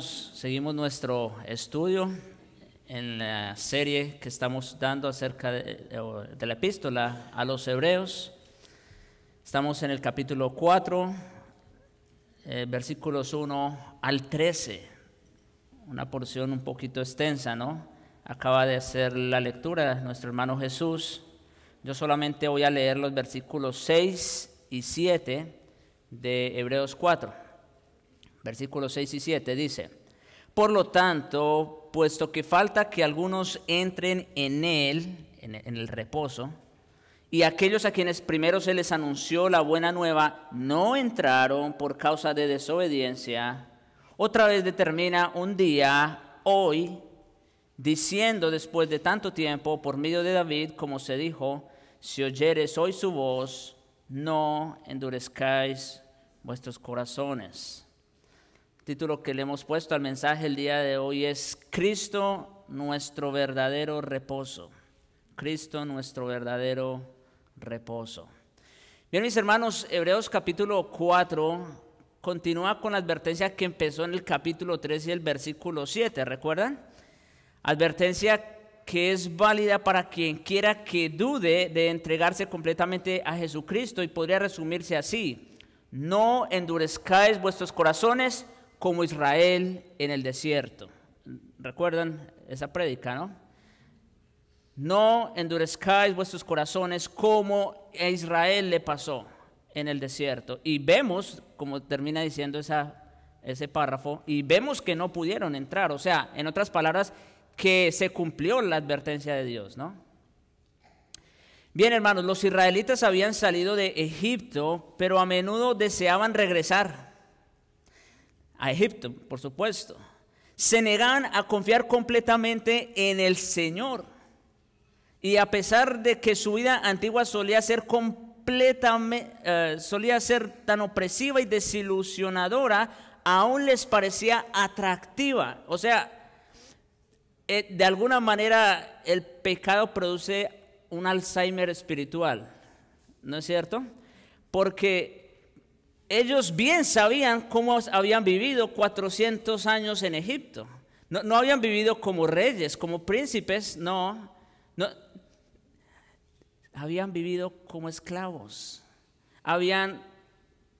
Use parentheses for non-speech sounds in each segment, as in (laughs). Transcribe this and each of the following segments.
seguimos nuestro estudio en la serie que estamos dando acerca de, la epístola a los hebreos. Estamos en el capítulo 4, eh, versículos 1 al 13, una porción un poquito extensa, ¿no? Acaba de hacer la lectura nuestro hermano Jesús. Yo solamente voy a leer los versículos 6 y 7 de Hebreos 4. Versículos 6 y 7 dice, por lo tanto, puesto que falta que algunos entren en él, en el reposo, y aquellos a quienes primero se les anunció la buena nueva no entraron por causa de desobediencia, otra vez determina un día, hoy, diciendo después de tanto tiempo, por medio de David, como se dijo, si oyeres hoy su voz, no endurezcáis vuestros corazones título que le hemos puesto al mensaje el día de hoy es Cristo nuestro verdadero reposo. Cristo nuestro verdadero reposo. Bien, mis hermanos, Hebreos capítulo 4 continúa con la advertencia que empezó en el capítulo 3 y el versículo 7, ¿recuerdan? Advertencia que es válida para quien quiera que dude de entregarse completamente a Jesucristo y podría resumirse así. No endurezcáis vuestros corazones como Israel en el desierto. ¿Recuerdan esa prédica, no? No endurezcáis vuestros corazones como a Israel le pasó en el desierto. Y vemos, como termina diciendo ese párrafo, y vemos que no pudieron entrar. O sea, en otras palabras, que se cumplió la advertencia de Dios, ¿no? Bien, hermanos, los israelitas habían salido de Egipto, pero a menudo deseaban regresar a Egipto, por supuesto. Se negaban a confiar completamente en el Señor. Y a pesar de que su vida antigua solía ser completamente, eh, solía ser tan opresiva y desilusionadora, aún les parecía atractiva. O sea, eh, de alguna manera el pecado produce un Alzheimer espiritual, ¿no es cierto? Porque ellos bien sabían cómo habían vivido 400 años en Egipto. No, habían vivido como reyes, como príncipes, no. Habían vivido como esclavos. Habían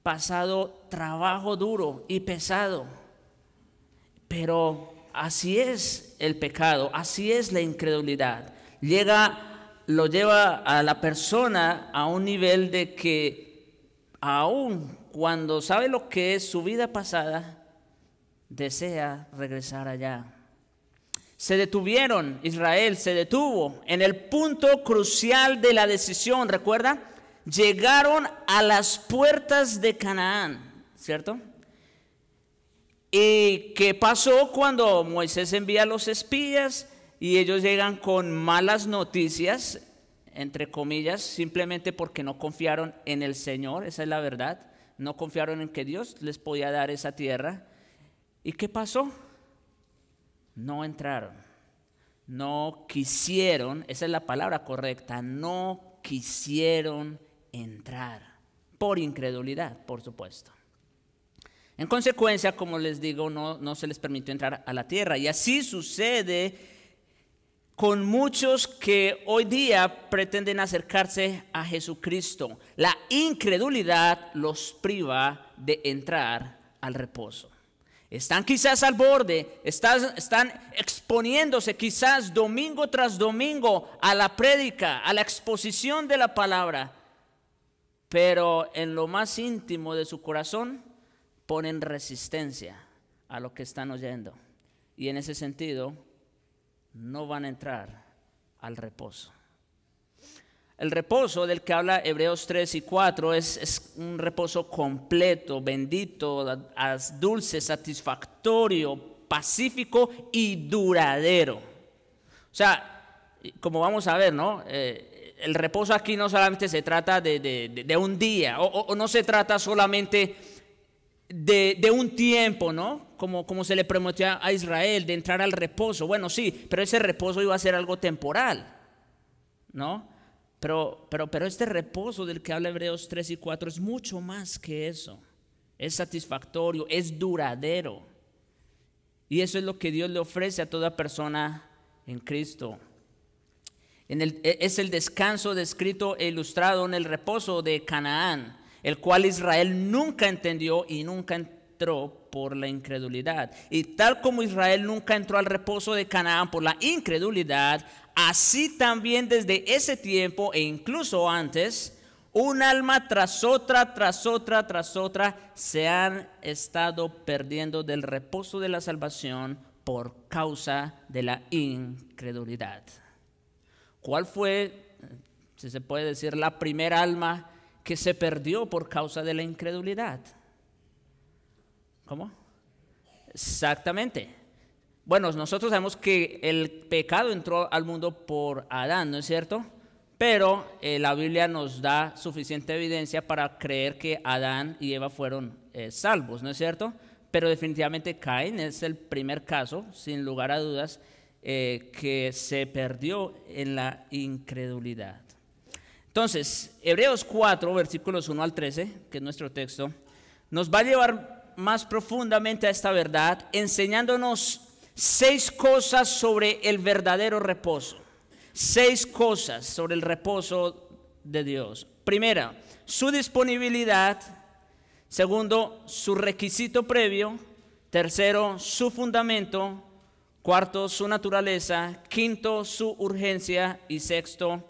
pasado trabajo duro y pesado. Pero así es el pecado, así es la incredulidad. Llega, lo lleva a la persona a un nivel de que aún cuando sabe lo que es su vida pasada, desea regresar allá. Se detuvieron, Israel se detuvo en el punto crucial de la decisión, recuerda, llegaron a las puertas de Canaán, ¿cierto? ¿Y qué pasó cuando Moisés envía a los espías y ellos llegan con malas noticias, entre comillas, simplemente porque no confiaron en el Señor? Esa es la verdad no confiaron en que Dios les podía dar esa tierra. ¿Y qué pasó? No entraron, no quisieron, esa es la palabra correcta, no quisieron entrar, por incredulidad, por supuesto. En consecuencia, como les digo, no, no se les permitió entrar a la tierra. Y así sucede con muchos que hoy día pretenden acercarse a Jesucristo. La incredulidad los priva de entrar al reposo. Están quizás al borde, están, exponiéndose quizás domingo tras domingo a la prédica, a la exposición de la palabra, pero en lo más íntimo de su corazón ponen resistencia a lo que están oyendo. Y en ese sentido no van a entrar al reposo. El reposo del que habla Hebreos 3 y 4 es, un reposo completo, bendito, dulce, satisfactorio, pacífico y duradero. O sea, como vamos a ver, ¿no? Eh, el reposo aquí no solamente se trata de, un día, o, o no se trata solamente de, un tiempo, ¿no? Como, como se le prometió a Israel, de entrar al reposo. Bueno, sí, pero ese reposo iba a ser algo temporal, ¿no? Pero, pero, pero este reposo del que habla Hebreos 3 y 4 es mucho más que eso. Es satisfactorio, es duradero. Y eso es lo que Dios le ofrece a toda persona en Cristo. En e, es el descanso descrito e ilustrado en el reposo de Canaán el cual Israel nunca entendió y nunca entró por la incredulidad. Y tal como Israel nunca entró al reposo de Canaán por la incredulidad, así también desde ese tiempo e incluso antes, un alma tras otra, tras otra, tras otra, se han estado perdiendo del reposo de la salvación por causa de la incredulidad. ¿Cuál fue, si se puede decir, la primera alma que se perdió por causa de la incredulidad. ¿Cómo? Exactamente. Bueno, nosotros sabemos que el pecado entró al mundo por Adán, ¿no es cierto? Pero eh, la Biblia nos da suficiente evidencia para creer que Adán y Eva fueron eh, salvos, ¿no es cierto? Pero definitivamente Caín es el primer caso, sin lugar a dudas, eh, que se perdió en la incredulidad. Entonces, Hebreos 4, versículos 1 al 13, que es nuestro texto, nos va a llevar más profundamente a esta verdad, enseñándonos seis cosas sobre el verdadero reposo. Seis cosas sobre el reposo de Dios. Primera, su disponibilidad. Segundo, su requisito previo. Tercero, su fundamento. Cuarto, su naturaleza. Quinto, su urgencia. Y sexto,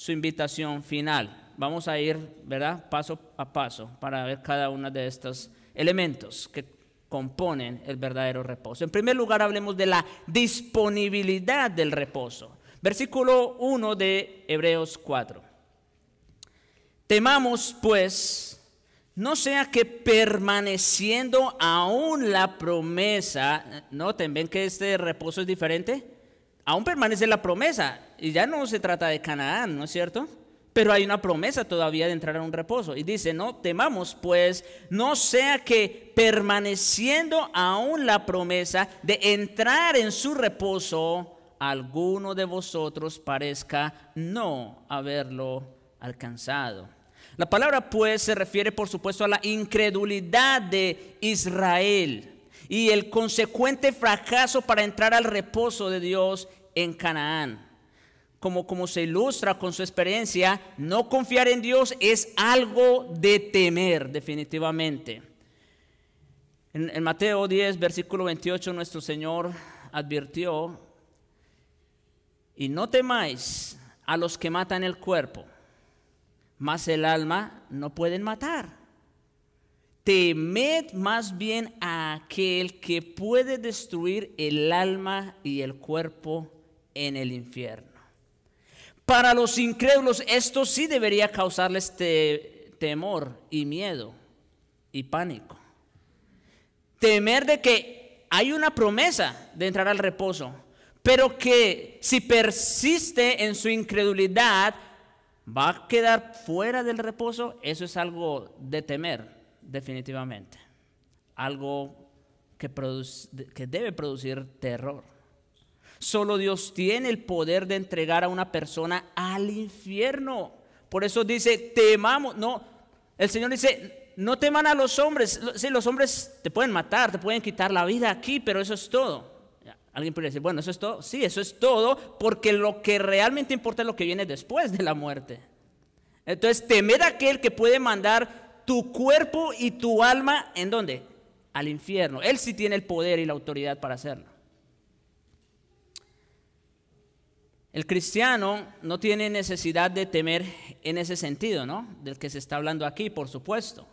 su invitación final. Vamos a ir, ¿verdad? Paso a paso para ver cada uno de estos elementos que componen el verdadero reposo. En primer lugar, hablemos de la disponibilidad del reposo. Versículo 1 de Hebreos 4. Temamos, pues, no sea que permaneciendo aún la promesa, noten, ven que este reposo es diferente, aún permanece la promesa y ya no se trata de Canaán, ¿no es cierto? Pero hay una promesa todavía de entrar a un reposo. Y dice, no temamos, pues no sea que permaneciendo aún la promesa de entrar en su reposo, alguno de vosotros parezca no haberlo alcanzado. La palabra pues se refiere por supuesto a la incredulidad de Israel y el consecuente fracaso para entrar al reposo de Dios en Canaán como, se ilustra con su experiencia, no confiar en Dios es algo de temer definitivamente. En, en Mateo 10, versículo 28, nuestro Señor advirtió, y no temáis a los que matan el cuerpo, mas el alma no pueden matar. Temed más bien a aquel que puede destruir el alma y el cuerpo en el infierno. Para los incrédulos esto sí debería causarles temor y miedo y pánico. Temer de que hay una promesa de entrar al reposo, pero que si persiste en su incredulidad, va a quedar fuera del reposo, eso es algo de temer, definitivamente. Algo que, produce, que debe producir terror. Solo Dios tiene el poder de entregar a una persona al infierno. Por eso dice, temamos. No, el Señor dice, no teman a los hombres. Sí, los hombres te pueden matar, te pueden quitar la vida aquí, pero eso es todo. Alguien puede decir, bueno, eso es todo. Sí, eso es todo, porque lo que realmente importa es lo que viene después de la muerte. Entonces, temer a aquel que puede mandar tu cuerpo y tu alma, ¿en dónde? Al infierno. Él sí tiene el poder y la autoridad para hacerlo. El cristiano no tiene necesidad de temer en ese sentido, ¿no? Del que se está hablando aquí, por supuesto.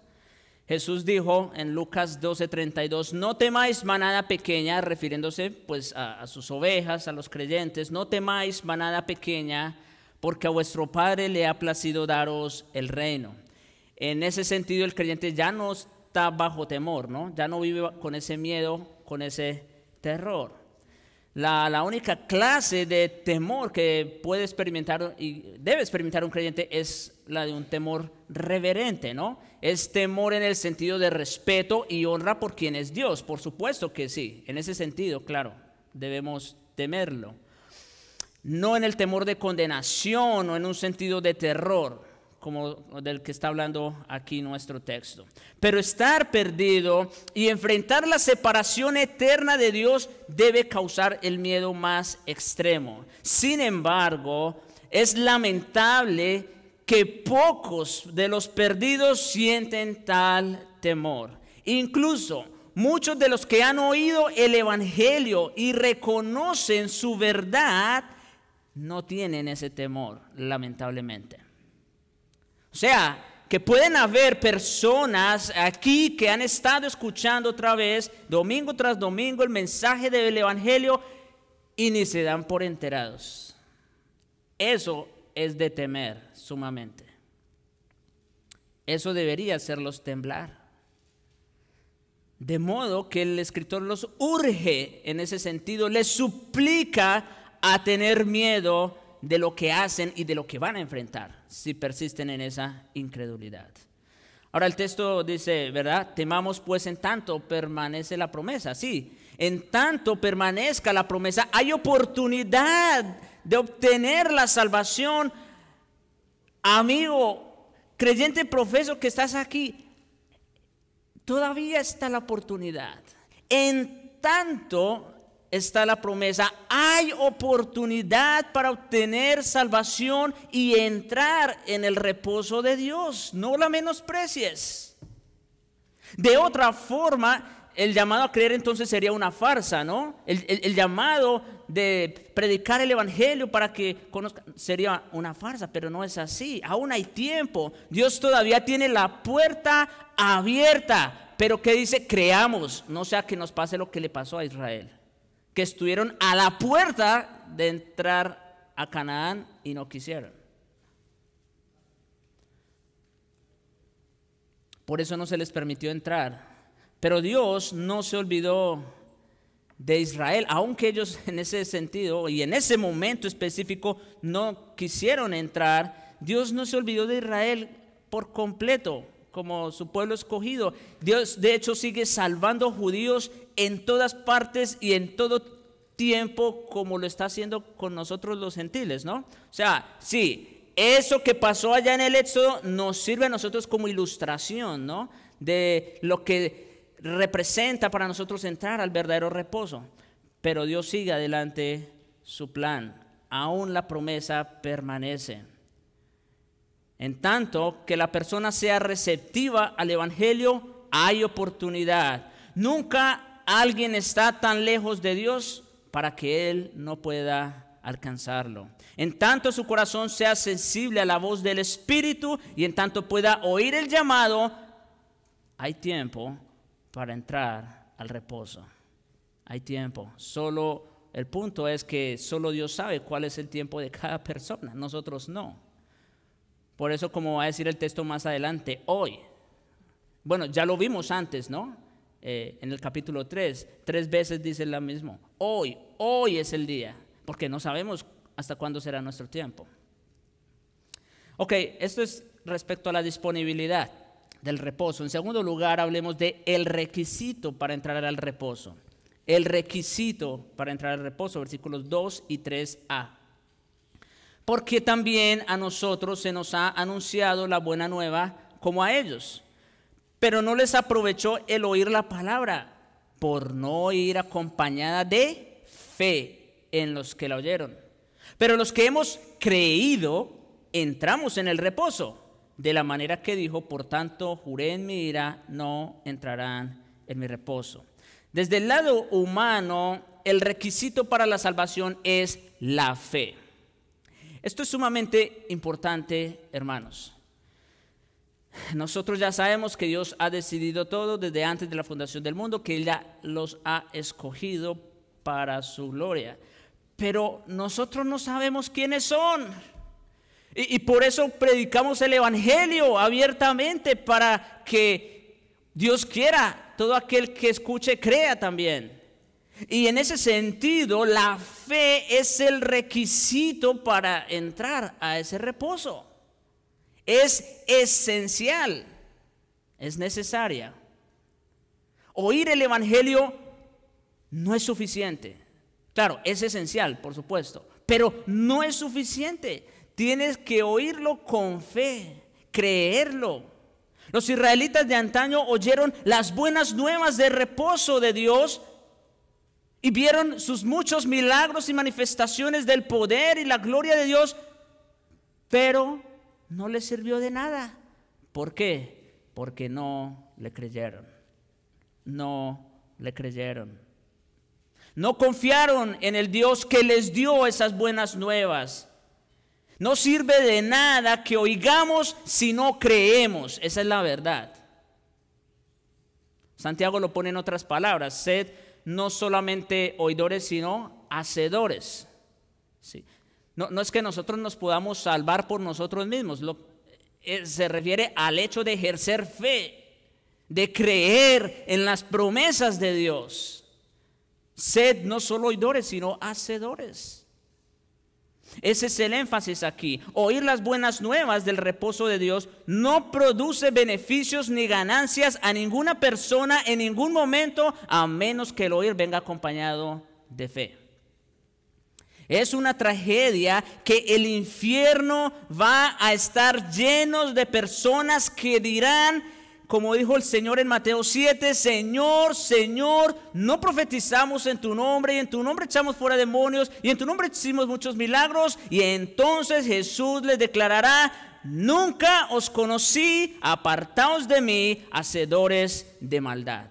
Jesús dijo en Lucas 12:32, no temáis manada pequeña, refiriéndose pues a, sus ovejas, a los creyentes, no temáis manada pequeña, porque a vuestro Padre le ha placido daros el reino. En ese sentido el creyente ya no está bajo temor, ¿no? Ya no vive con ese miedo, con ese terror. La, única clase de temor que puede experimentar y debe experimentar un creyente es la de un temor reverente, ¿no? Es temor en el sentido de respeto y honra por quien es Dios, por supuesto que sí, en ese sentido, claro, debemos temerlo. No en el temor de condenación o en un sentido de terror, como del que está hablando aquí nuestro texto. Pero estar perdido y enfrentar la separación eterna de Dios debe causar el miedo más extremo. Sin embargo, es lamentable que pocos de los perdidos sienten tal temor. Incluso muchos de los que han oído el Evangelio y reconocen su verdad, no tienen ese temor, lamentablemente. O sea, que pueden haber personas aquí que han estado escuchando otra vez, domingo tras domingo, el mensaje del Evangelio y ni se dan por enterados. Eso es de temer sumamente. Eso debería hacerlos temblar. De modo que el escritor los urge en ese sentido, les suplica a tener miedo de lo que hacen y de lo que van a enfrentar si persisten en esa incredulidad. Ahora el texto dice, ¿verdad? Temamos pues en tanto permanece la promesa. Sí, en tanto permanezca la promesa, hay oportunidad de obtener la salvación. Amigo, creyente profeso que estás aquí, todavía está la oportunidad. En tanto está la promesa, hay oportunidad para obtener salvación y entrar en el reposo de Dios. No la menosprecies. De otra forma, el llamado a creer entonces sería una farsa, ¿no? El, llamado de predicar el Evangelio para que conozcan sería una farsa, pero no es así. Aún hay tiempo. Dios todavía tiene la puerta abierta. Pero que dice, creamos, no sea que nos pase lo que le pasó a Israel que estuvieron a la puerta de entrar a Canaán y no quisieron. Por eso no se les permitió entrar. Pero Dios no se olvidó de Israel, aunque ellos (laughs) en ese sentido y en ese momento específico no quisieron entrar, Dios no se olvidó de Israel por completo como su pueblo escogido. Dios de hecho sigue salvando judíos en todas partes y en todo tiempo como lo está haciendo con nosotros los gentiles, ¿no? O sea, sí, eso que pasó allá en el Éxodo nos sirve a nosotros como ilustración, ¿no? De lo que representa para nosotros entrar al verdadero reposo. Pero Dios sigue adelante su plan. Aún la promesa permanece. En tanto que la persona sea receptiva al Evangelio, hay oportunidad. Nunca alguien está tan lejos de Dios para que Él no pueda alcanzarlo. En tanto su corazón sea sensible a la voz del Espíritu y en tanto pueda oír el llamado, hay tiempo para entrar al reposo. Hay tiempo. Solo el punto es que solo Dios sabe cuál es el tiempo de cada persona, nosotros no. Por eso, como va a decir el texto más adelante, hoy, bueno, ya lo vimos antes, ¿no? Eh, en el capítulo 3, tres veces dice lo mismo, hoy, hoy es el día, porque no sabemos hasta cuándo será nuestro tiempo. Ok, esto es respecto a la disponibilidad del reposo. En segundo lugar, hablemos de el requisito para entrar al reposo. El requisito para entrar al reposo, versículos 2 y 3a porque también a nosotros se nos ha anunciado la buena nueva como a ellos. Pero no les aprovechó el oír la palabra por no ir acompañada de fe en los que la oyeron. Pero los que hemos creído entramos en el reposo, de la manera que dijo, por tanto, juré en mi ira, no entrarán en mi reposo. Desde el lado humano, el requisito para la salvación es la fe. Esto es sumamente importante, hermanos. Nosotros ya sabemos que Dios ha decidido todo desde antes de la fundación del mundo, que Él ya los ha escogido para su gloria. Pero nosotros no sabemos quiénes son. Y, y por eso predicamos el Evangelio abiertamente para que Dios quiera, todo aquel que escuche crea también. Y en ese sentido, la fe es el requisito para entrar a ese reposo. Es esencial, es necesaria. Oír el Evangelio no es suficiente. Claro, es esencial, por supuesto, pero no es suficiente. Tienes que oírlo con fe, creerlo. Los israelitas de antaño oyeron las buenas nuevas de reposo de Dios y vieron sus muchos milagros y manifestaciones del poder y la gloria de Dios, pero no les sirvió de nada. ¿Por qué? Porque no le creyeron. No le creyeron. No confiaron en el Dios que les dio esas buenas nuevas. No sirve de nada que oigamos si no creemos. Esa es la verdad. Santiago lo pone en otras palabras. Sed no solamente oidores, sino hacedores. ¿sí? No, es que nosotros nos podamos salvar por nosotros mismos, Lo, eh, se refiere al hecho de ejercer fe, de creer en las promesas de Dios. Sed no solo oidores, sino hacedores. Ese es el énfasis aquí. Oír las buenas nuevas del reposo de Dios no produce beneficios ni ganancias a ninguna persona en ningún momento, a menos que el oír venga acompañado de fe. Es una tragedia que el infierno va a estar lleno de personas que dirán, como dijo el Señor en Mateo 7, Señor, Señor, no profetizamos en tu nombre y en tu nombre echamos fuera demonios y en tu nombre hicimos muchos milagros y entonces Jesús les declarará, nunca os conocí, apartaos de mí, hacedores de maldad.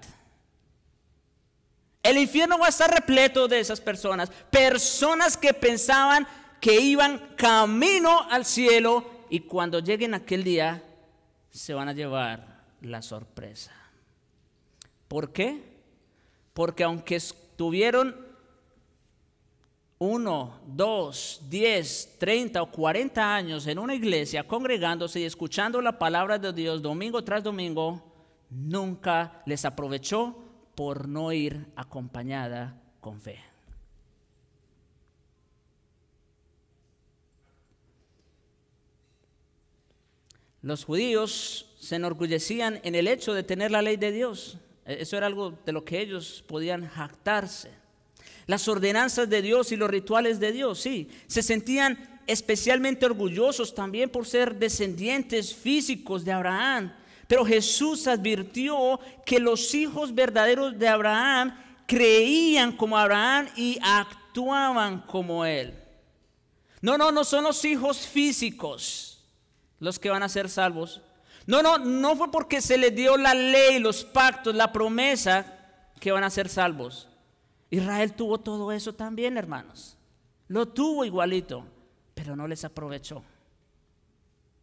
El infierno va a estar repleto de esas personas, personas que pensaban que iban camino al cielo y cuando lleguen aquel día se van a llevar la sorpresa. ¿Por qué? Porque aunque estuvieron uno, dos, diez, treinta o cuarenta años en una iglesia congregándose y escuchando la palabra de Dios domingo tras domingo, nunca les aprovechó por no ir acompañada con fe. Los judíos se enorgullecían en el hecho de tener la ley de Dios. E, eso era algo de lo que ellos podían jactarse. Las ordenanzas de Dios y los rituales de Dios, sí. Se sentían especialmente orgullosos también por ser descendientes físicos de Abraham. Pero Jesús advirtió que los hijos verdaderos de Abraham creían como Abraham y actuaban como él. No, no, no son los hijos físicos los que van a ser salvos, no, no, no fue porque se les dio la ley, los pactos, la promesa que van a ser salvos. Israel tuvo todo eso también, hermanos. Lo tuvo igualito, pero no les aprovechó.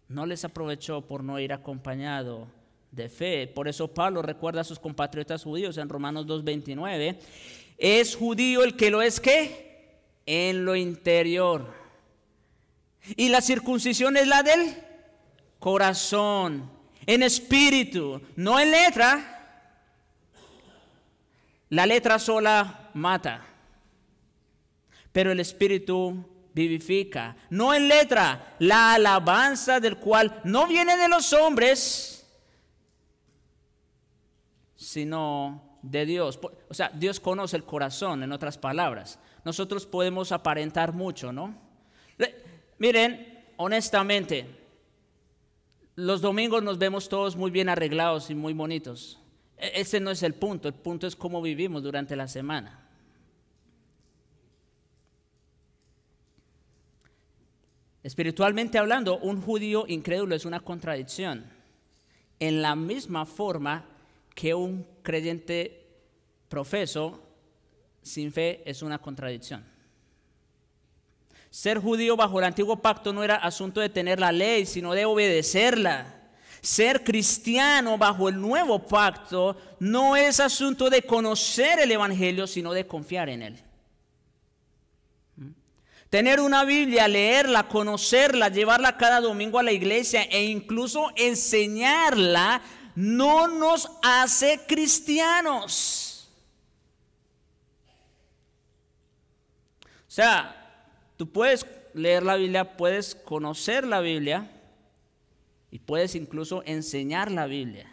No les aprovechó por no ir acompañado de fe. Por eso Pablo recuerda a sus compatriotas judíos en Romanos 2.29. Es judío el que lo es ¿qué? en lo interior. Y la circuncisión es la del corazón, en espíritu, no en letra. La letra sola mata, pero el espíritu vivifica. No en letra, la alabanza del cual no viene de los hombres, sino de Dios. O sea, Dios conoce el corazón, en otras palabras. Nosotros podemos aparentar mucho, ¿no? Miren, honestamente, los domingos nos vemos todos muy bien arreglados y muy bonitos. E-, ese no es el punto, el punto es cómo vivimos durante la semana. Espiritualmente hablando, un judío incrédulo es una contradicción. En la misma forma que un creyente profeso sin fe es una contradicción. Ser judío bajo el antiguo pacto no era asunto de tener la ley, sino de obedecerla. Ser cristiano bajo el nuevo pacto no es asunto de conocer el Evangelio, sino de confiar en él. Tener una Biblia, leerla, conocerla, llevarla cada domingo a la iglesia e incluso enseñarla no nos hace cristianos. O sea, Tú puedes leer la Biblia, puedes conocer la Biblia y puedes incluso enseñar la Biblia.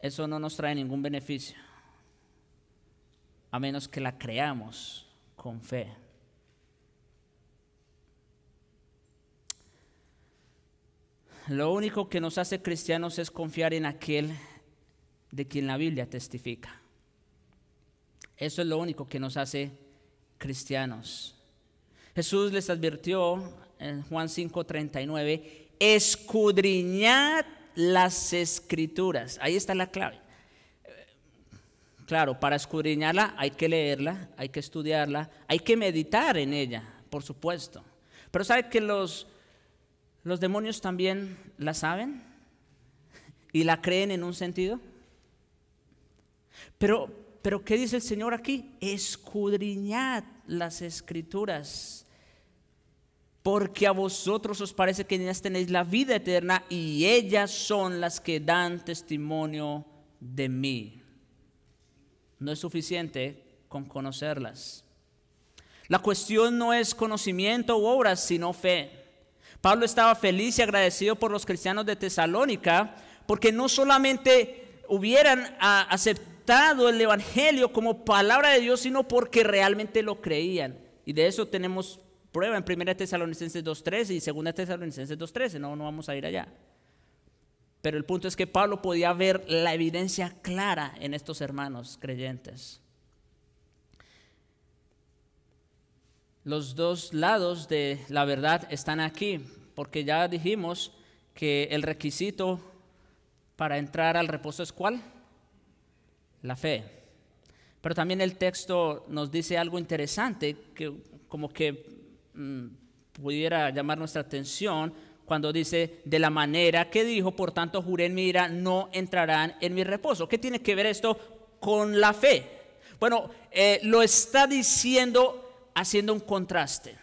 Eso no nos trae ningún beneficio, a menos que la creamos con fe. Lo único que nos hace cristianos es confiar en aquel de quien la Biblia testifica. Eso es lo único que nos hace cristianos. Jesús les advirtió en Juan 5:39, escudriñad las escrituras. Ahí está la clave. Claro, para escudriñarla hay que leerla, hay que estudiarla, hay que meditar en ella, por supuesto. Pero ¿sabe que los, los demonios también la saben? ¿Y la creen en un sentido? Pero, pero ¿qué dice el Señor aquí? Escudriñad las escrituras, porque a vosotros os parece que en ellas tenéis la vida eterna y ellas son las que dan testimonio de mí. No es suficiente con conocerlas. La cuestión no es conocimiento u obras, sino fe. Pablo estaba feliz y agradecido por los cristianos de Tesalónica, porque no solamente hubieran aceptado, el Evangelio como palabra de Dios, sino porque realmente lo creían. Y de eso tenemos prueba en 1 Tesalonicenses 2.13 y 2 Tesalonicenses 2.13, no, no vamos a ir allá. Pero el punto es que Pablo podía ver la evidencia clara en estos hermanos creyentes. Los dos lados de la verdad están aquí, porque ya dijimos que el requisito para entrar al reposo es cuál? la fe. Pero también el texto nos dice algo interesante que como que mm, pudiera llamar nuestra atención cuando dice, de la manera que dijo, por tanto juré en mi ira, no entrarán en mi reposo. ¿Qué tiene que ver esto con la fe? Bueno, eh, lo está diciendo haciendo un contraste.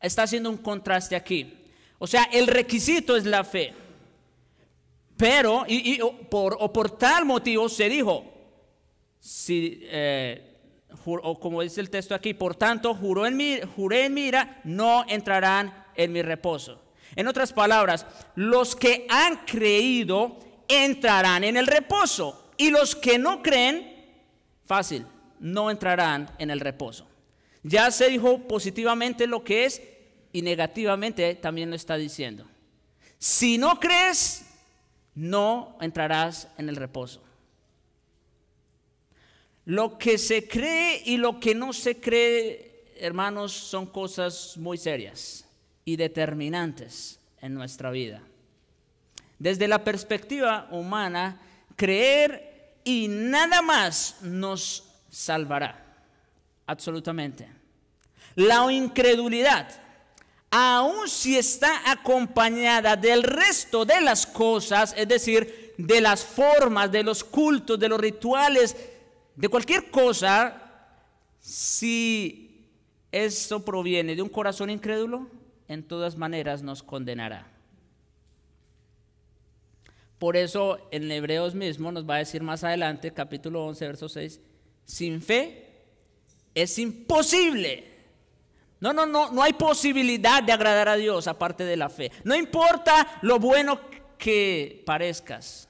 Está haciendo un contraste aquí. O sea, el requisito es la fe. Pero, y, y por, o por tal motivo se dijo, si, eh, como dice el texto aquí, por tanto, juró en mi, juré en mi no entrarán en mi reposo. En otras palabras, los que han creído entrarán en el reposo y los que no creen, fácil, no entrarán en el reposo. Ya se dijo positivamente lo que es y negativamente también lo está diciendo. Si no crees, no entrarás en el reposo. Lo que se cree y lo que no se cree, hermanos, son cosas muy serias y determinantes en nuestra vida. Desde la perspectiva humana, creer y nada más nos salvará, absolutamente. La incredulidad, aun si está acompañada del resto de las cosas, es decir, de las formas, de los cultos, de los rituales, de cualquier cosa, si eso proviene de un corazón incrédulo, en todas maneras nos condenará. Por eso en Hebreos mismo nos va a decir más adelante, capítulo 11, verso 6, sin fe es imposible. No, no, no, no hay posibilidad de agradar a Dios aparte de la fe. No importa lo bueno que parezcas.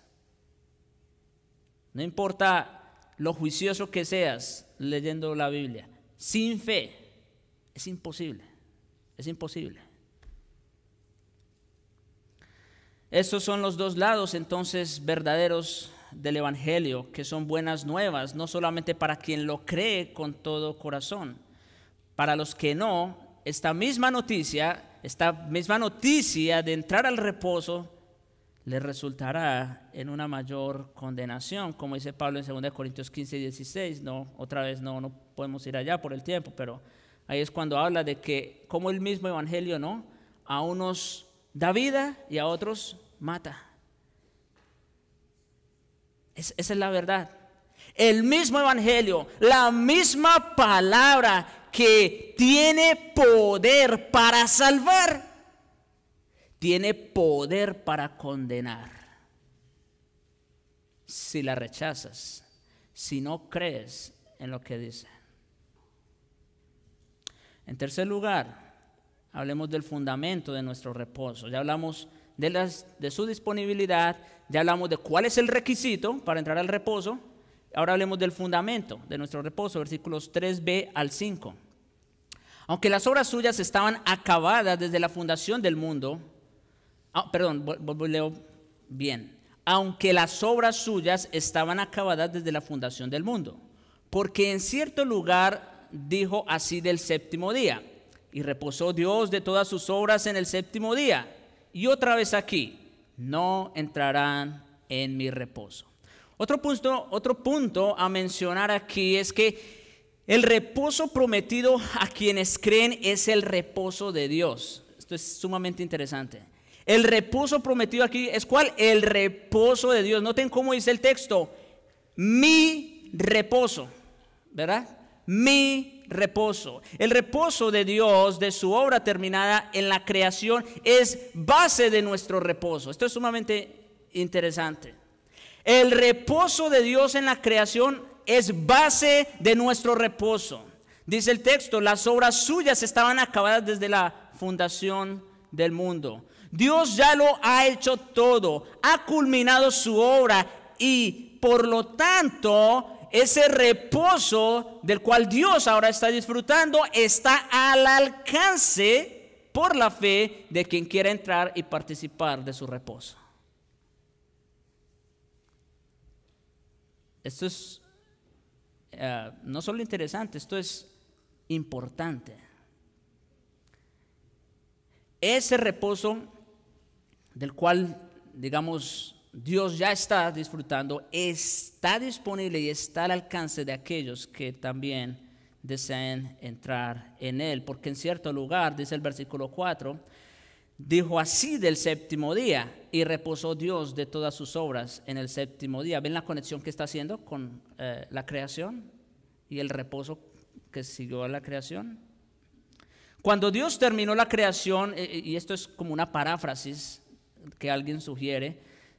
No importa lo juicioso que seas leyendo la Biblia, sin fe es imposible, es imposible. Estos son los dos lados entonces verdaderos del Evangelio, que son buenas nuevas, no solamente para quien lo cree con todo corazón, para los que no, esta misma noticia, esta misma noticia de entrar al reposo, le resultará en una mayor condenación, como dice Pablo en 2 Corintios 15 y 16, no, otra vez no, no podemos ir allá por el tiempo, pero ahí es cuando habla de que como el mismo Evangelio, ¿no? A unos da vida y a otros mata. esa es la verdad. El mismo Evangelio, la misma palabra que tiene poder para salvar tiene poder para condenar. Si la rechazas, si no crees en lo que dice. En tercer lugar, hablemos del fundamento de nuestro reposo. Ya hablamos de, las, de su disponibilidad, ya hablamos de cuál es el requisito para entrar al reposo. Ahora hablemos del fundamento de nuestro reposo, versículos 3b al 5. Aunque las obras suyas estaban acabadas desde la fundación del mundo, Ah, perdón, leo bien. Aunque las obras suyas estaban acabadas desde la fundación del mundo. Porque en cierto lugar dijo así del séptimo día. Y reposó Dios de todas sus obras en el séptimo día. Y otra vez aquí, no entrarán en mi reposo. Otro punto, otro punto a mencionar aquí es que el reposo prometido a quienes creen es el reposo de Dios. Esto es sumamente interesante. El reposo prometido aquí es cuál? El reposo de Dios. Noten cómo dice el texto. Mi reposo, ¿verdad? Mi reposo. El reposo de Dios, de su obra terminada en la creación, es base de nuestro reposo. Esto es sumamente interesante. El reposo de Dios en la creación es base de nuestro reposo. Dice el texto, las obras suyas estaban acabadas desde la fundación del mundo. Dios ya lo ha hecho todo, ha culminado su obra y por lo tanto ese reposo del cual Dios ahora está disfrutando está al alcance por la fe de quien quiera entrar y participar de su reposo. Esto es eh, no solo interesante, esto es importante. Ese reposo del cual, digamos, Dios ya está disfrutando, está disponible y está al alcance de aquellos que también deseen entrar en él. Porque en cierto lugar, dice el versículo 4, dijo así del séptimo día y reposó Dios de todas sus obras en el séptimo día. ¿Ven la conexión que está haciendo con eh, la creación y el reposo que siguió a la creación? Cuando Dios terminó la creación, eh, eh, y esto es como una paráfrasis que alguien sugiere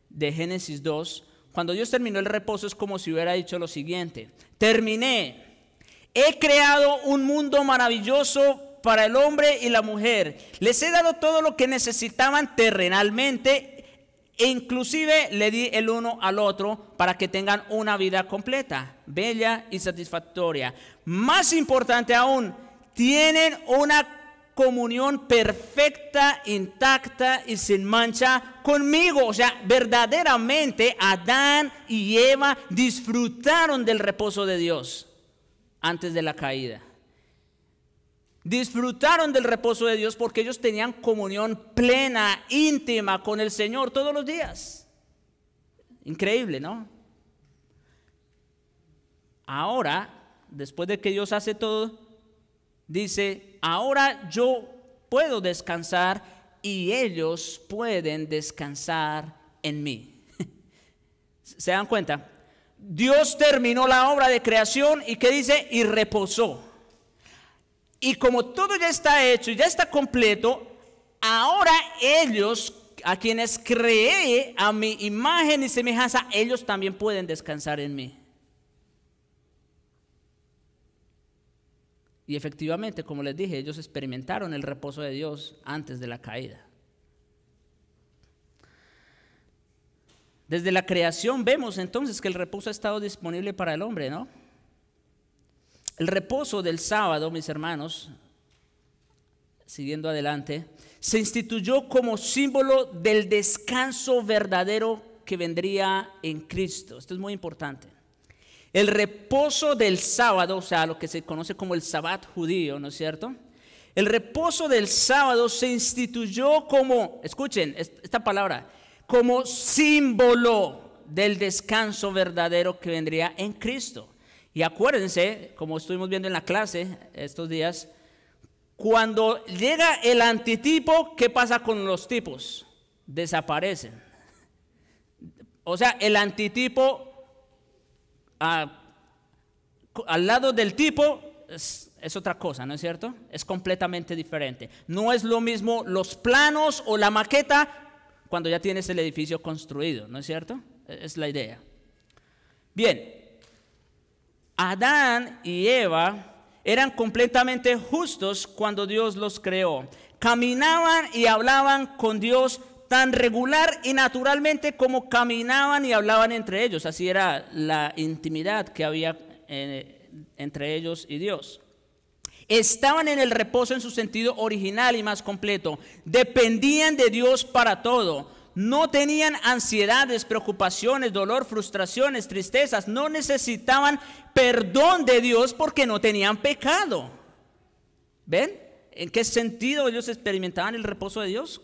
de Génesis 2, cuando Dios terminó el reposo es como si hubiera dicho lo siguiente, terminé, he creado un mundo maravilloso para el hombre y la mujer, les he dado todo lo que necesitaban terrenalmente e inclusive le di el uno al otro para que tengan una vida completa, bella y satisfactoria. Más importante aún, tienen una comunión perfecta, intacta y sin mancha conmigo. O sea, verdaderamente Adán y Eva disfrutaron del reposo de Dios antes de la caída. Disfrutaron del reposo de Dios porque ellos tenían comunión plena, íntima con el Señor todos los días. Increíble, ¿no? Ahora, después de que Dios hace todo, dice, ahora yo puedo descansar y ellos pueden descansar en mí. (laughs) ¿Se dan cuenta? Dios terminó la obra de creación y que dice, y reposó. Y como todo ya está hecho, y ya está completo, ahora ellos, a quienes creé a mi imagen y semejanza, ellos también pueden descansar en mí. Y efectivamente, como les dije, ellos experimentaron el reposo de Dios antes de la caída. Desde la creación vemos entonces que el reposo ha estado disponible para el hombre, ¿no? El reposo del sábado, mis hermanos, siguiendo adelante, se instituyó como símbolo del descanso verdadero que vendría en Cristo. Esto es muy importante. El reposo del sábado, o sea, lo que se conoce como el sabbat judío, ¿no es cierto? El reposo del sábado se instituyó como, escuchen esta palabra, como símbolo del descanso verdadero que vendría en Cristo. Y acuérdense, como estuvimos viendo en la clase estos días, cuando llega el antitipo, ¿qué pasa con los tipos? Desaparecen. O sea, el antitipo al lado del tipo es, es, otra cosa, ¿no es cierto? Es completamente diferente. No es lo mismo los planos o la maqueta cuando ya tienes el edificio construido, ¿no es cierto? E, es la idea. Bien, Adán y Eva eran completamente justos cuando Dios los creó. Caminaban y hablaban con Dios tan regular y naturalmente como caminaban y hablaban entre ellos. Así era la intimidad que había eh, entre ellos y Dios. Estaban en el reposo en su sentido original y más completo. Dependían de Dios para todo. No tenían ansiedades, preocupaciones, dolor, frustraciones, tristezas. No necesitaban perdón de Dios porque no tenían pecado. ¿Ven? ¿En qué sentido ellos experimentaban el reposo de Dios?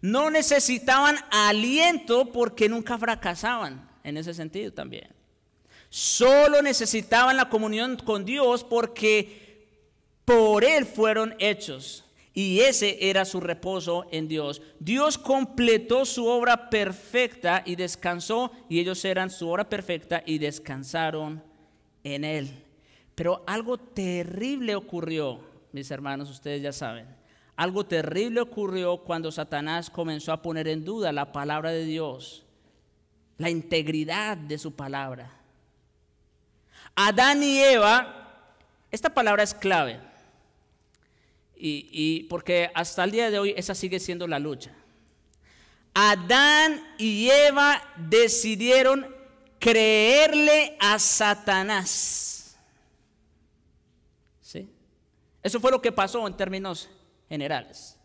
No necesitaban aliento porque nunca fracasaban en ese sentido también. Solo necesitaban la comunión con Dios porque por Él fueron hechos. Y ese era su reposo en Dios. Dios completó su obra perfecta y descansó, y ellos eran su obra perfecta y descansaron en Él. Pero algo terrible ocurrió, mis hermanos, ustedes ya saben. Algo terrible ocurrió cuando Satanás comenzó a poner en duda la palabra de Dios, la integridad de su palabra. Adán y Eva, esta palabra es clave, y, porque hasta el día de hoy esa sigue siendo la lucha. Adán y Eva decidieron creerle a Satanás. Eso fue lo que pasó en términos generales.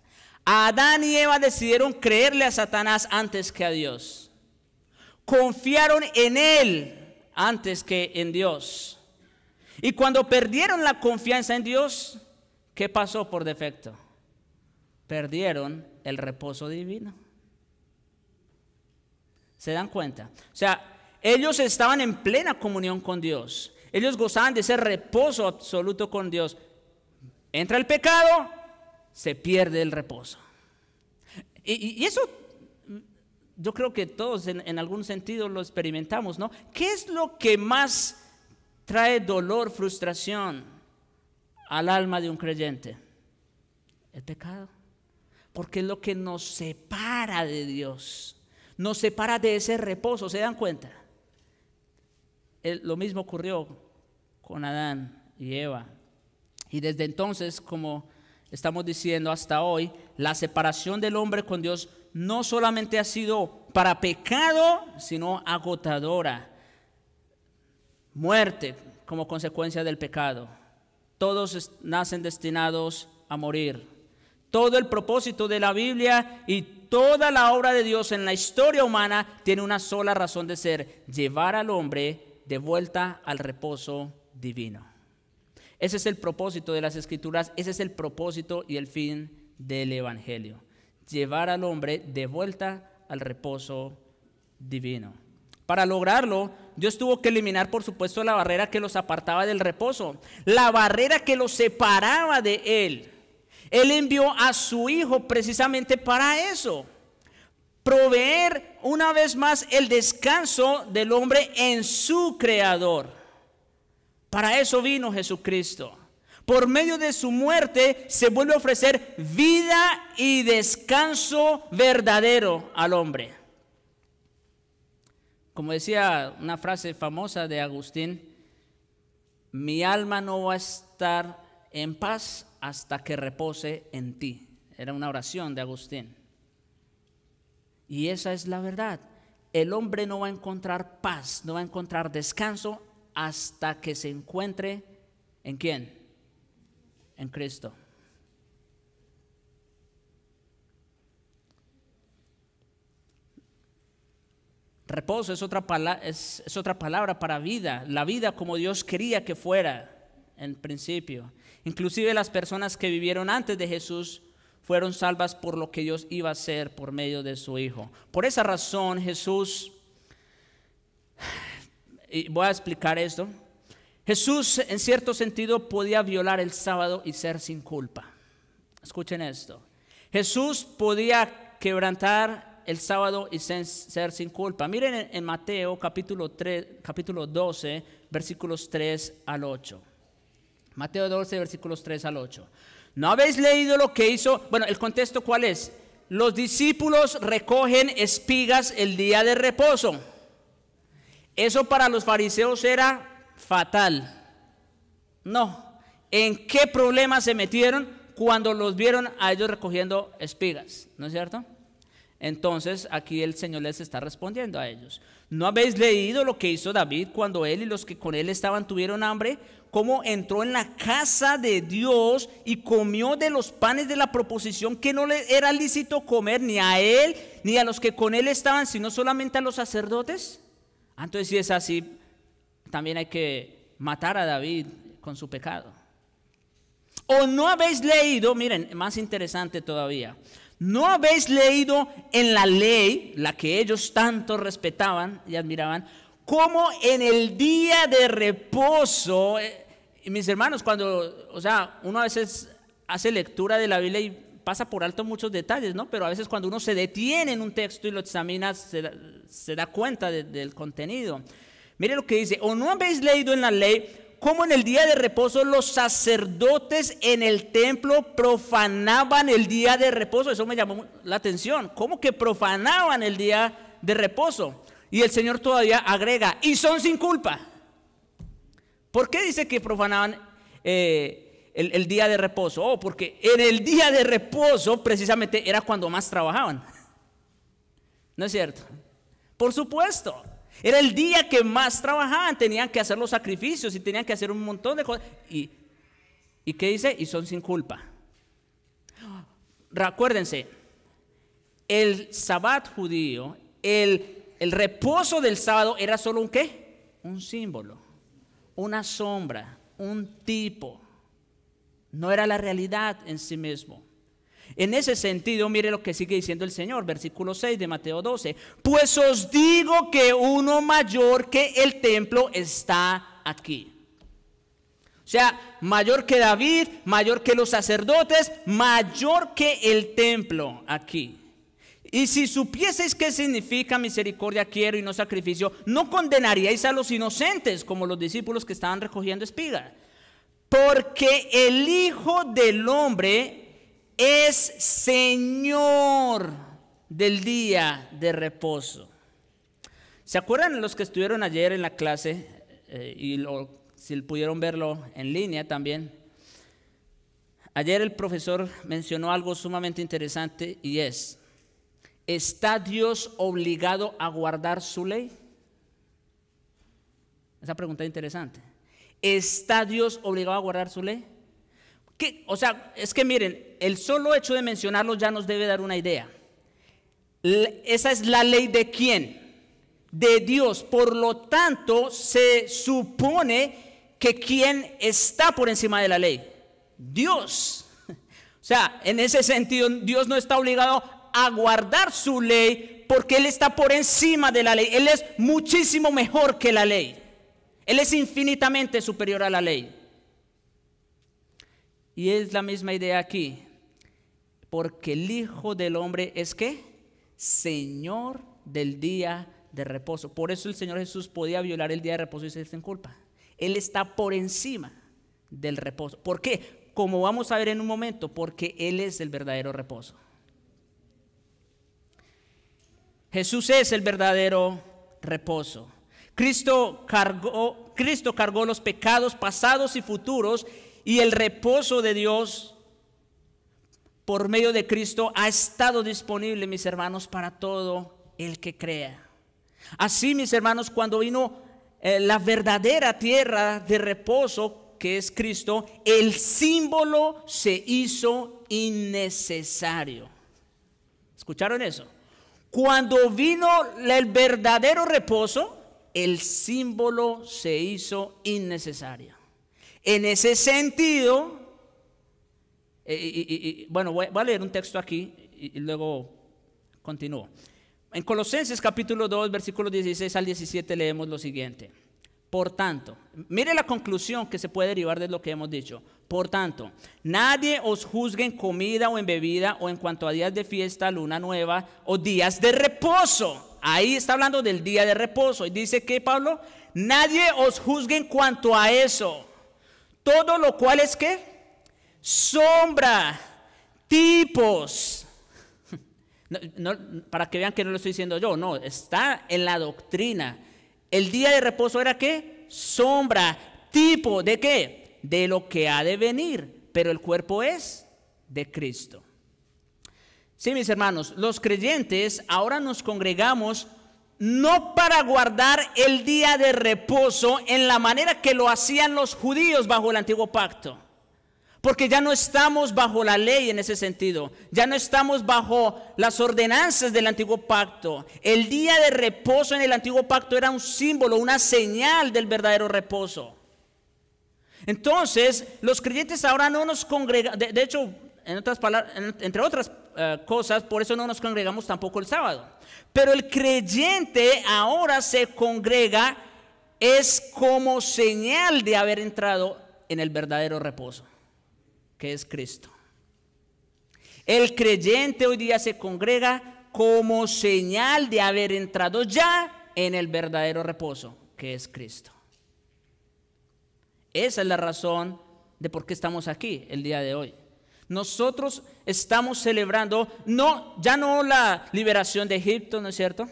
Adán y Eva decidieron creerle a Satanás antes que a Dios. Confiaron en él antes que en Dios. Y cuando perdieron la confianza en Dios, ¿qué pasó por defecto? Perdieron el reposo divino. ¿Se dan cuenta? O sea, ellos estaban en plena comunión con Dios. Ellos gozaban de ese reposo absoluto con Dios. Entra el pecado, se pierde el reposo. Y, eso yo creo que todos en, algún sentido lo experimentamos, ¿no? ¿Qué es lo que más trae dolor, frustración al alma de un creyente? El pecado. Porque es lo que nos separa de Dios, nos separa de ese reposo, ¿se dan cuenta? lo mismo ocurrió con Adán y Eva. Y desde entonces, como estamos diciendo hasta hoy, la separación del hombre con Dios no solamente ha sido para pecado, sino agotadora. Muerte como consecuencia del pecado. Todos nacen destinados a morir. Todo el propósito de la Biblia y toda la obra de Dios en la historia humana tiene una sola razón de ser, llevar al hombre de vuelta al reposo divino. Ese es el propósito de las escrituras, ese es el propósito y el fin del Evangelio. Llevar al hombre de vuelta al reposo divino. Para lograrlo, Dios tuvo que eliminar, por supuesto, la barrera que los apartaba del reposo, la barrera que los separaba de Él. Él envió a su Hijo precisamente para eso, proveer una vez más el descanso del hombre en su Creador. Para eso vino Jesucristo. Por medio de su muerte se vuelve a ofrecer vida y descanso verdadero al hombre. Como decía una frase famosa de Agustín, mi alma no va a estar en paz hasta que repose en ti. Era una oración de Agustín. Y esa es la verdad. El hombre no va a encontrar paz, no va a encontrar descanso hasta que se encuentre en quién? En Cristo. Reposo es otra, es, otra palabra para vida, la vida como Dios quería que fuera en principio. Inclusive las personas que vivieron antes de Jesús fueron salvas por lo que Dios iba a hacer por medio de su Hijo. Por esa razón Jesús y voy a explicar esto. Jesús, en cierto sentido, podía violar el sábado y ser sin culpa. Escuchen esto. Jesús podía quebrantar el sábado y ser sin culpa. Miren en Mateo capítulo, 3, capítulo 12, versículos 3 al 8. Mateo 12, versículos 3 al 8. ¿No habéis leído lo que hizo? Bueno, el contexto cuál es? Los discípulos recogen espigas el día de reposo. Eso para los fariseos era fatal. No. ¿En qué problema se metieron cuando los vieron a ellos recogiendo espigas? ¿No es cierto? Entonces aquí el Señor les está respondiendo a ellos. ¿No habéis leído lo que hizo David cuando él y los que con él estaban tuvieron hambre? Cómo entró en la casa de Dios y comió de los panes de la proposición que no le era lícito comer ni a él ni a los que con él estaban, sino solamente a los sacerdotes. Entonces, si es así, también hay que matar a David con su pecado. O no habéis leído, miren, más interesante todavía, no habéis leído en la ley, la que ellos tanto respetaban y admiraban, como en el día de reposo, eh, mis hermanos, cuando, o sea, uno a veces hace lectura de la Biblia y pasa por alto muchos detalles, ¿no? Pero a veces cuando uno se detiene en un texto y lo examina, se da, cuenta del contenido. Mire lo que dice, o no habéis leído en la ley cómo en el día de reposo los sacerdotes en el templo profanaban el día de reposo. Eso me llamó la atención. ¿Cómo que profanaban el día de reposo? Y el Señor todavía agrega, y son sin culpa. ¿Por qué dice que profanaban eh, el, día de reposo. Oh, porque en el día de reposo precisamente era cuando más trabajaban. ¿No es cierto? Por supuesto. Era el día que más trabajaban, tenían que hacer los sacrificios y tenían que hacer un montón de cosas. ¿Y, ¿y qué dice? Y son sin culpa. Recuérdense, el sabbat judío, el, el reposo del sábado era solo un qué? Un símbolo, una sombra, un tipo no era la realidad en sí mismo. En ese sentido, mire lo que sigue diciendo el Señor, versículo 6 de Mateo 12. Pues os digo que uno mayor que el templo está aquí. O sea, mayor que David, mayor que los sacerdotes, mayor que el templo aquí. Y si supieseis qué significa misericordia quiero y no sacrificio, no condenaríais a los inocentes como los discípulos que estaban recogiendo espigas porque el Hijo del Hombre es Señor del día de reposo. ¿Se acuerdan los que estuvieron ayer en la clase eh, y si pudieron verlo en línea también? Ayer el profesor mencionó algo sumamente interesante y es, ¿está Dios obligado a guardar su ley? Esa pregunta es interesante. ¿está Dios obligado a guardar su ley? O sea, es que miren, el solo hecho de mencionarlo ya nos debe dar una idea. Esa es la ley de quién? De Dios. Por lo tanto, se supone que quién está por encima de la ley. Dios. (laughs) O sea, en ese sentido, Dios no está obligado a guardar su ley porque Él está por encima de la ley. Él es muchísimo mejor que la ley. Él es infinitamente superior a la ley. Y es la misma idea aquí. Porque el Hijo del Hombre es que Señor del día de reposo. Por eso el Señor Jesús podía violar el día de reposo y ser en culpa. Él está por encima del reposo. ¿Por qué? Como vamos a ver en un momento, porque Él es el verdadero reposo. Jesús es el verdadero reposo. Cristo cargó, Cristo cargó los pecados pasados y futuros y el reposo de Dios por medio de Cristo ha estado disponible, mis hermanos, para todo el que crea. Así, mis hermanos, cuando vino eh, la verdadera tierra de reposo, que es Cristo, el símbolo se hizo innecesario. ¿Escucharon eso? Cuando vino el verdadero reposo, el símbolo se hizo innecesario En ese sentido, eh, y, bueno, voy, a leer un texto aquí y, luego continúo. En Colosenses capítulo 2, versículos 16 al 17 leemos lo siguiente. Por tanto, mire la conclusión que se puede derivar de lo que hemos dicho. Por tanto, nadie os juzgue en comida o en bebida o en cuanto a días de fiesta, luna nueva o días de reposo Ahí está hablando del día de reposo. Y dice que Pablo, nadie os juzgue en cuanto a eso. Todo lo cual es que sombra, tipos. (laughs) para que vean que no lo estoy diciendo yo, no, está en la doctrina. El día de reposo era qué? Sombra, tipo de qué? De lo que ha de venir, pero el cuerpo es de Cristo. Sí, mis hermanos, los creyentes ahora nos congregamos no para guardar el día de reposo en la manera que lo hacían los judíos bajo el antiguo pacto. Porque ya no estamos bajo la ley en ese sentido, ya no estamos bajo las ordenanzas del antiguo pacto. El día de reposo en el antiguo pacto era un símbolo, una señal del verdadero reposo. Entonces, los creyentes ahora no nos congregamos. de hecho, otras palabras, entre otras eh, cosas, por eso no nos congregamos tampoco el sábado. Pero el creyente ahora se congrega es como señal de haber entrado en el verdadero reposo, que es Cristo. El creyente hoy día se congrega como señal de haber entrado ya en el verdadero reposo, que es Cristo. Esa es la razón de por qué estamos aquí el día de hoy. Nosotros estamos celebrando, no, ya no la liberación de Egipto, ¿no es cierto?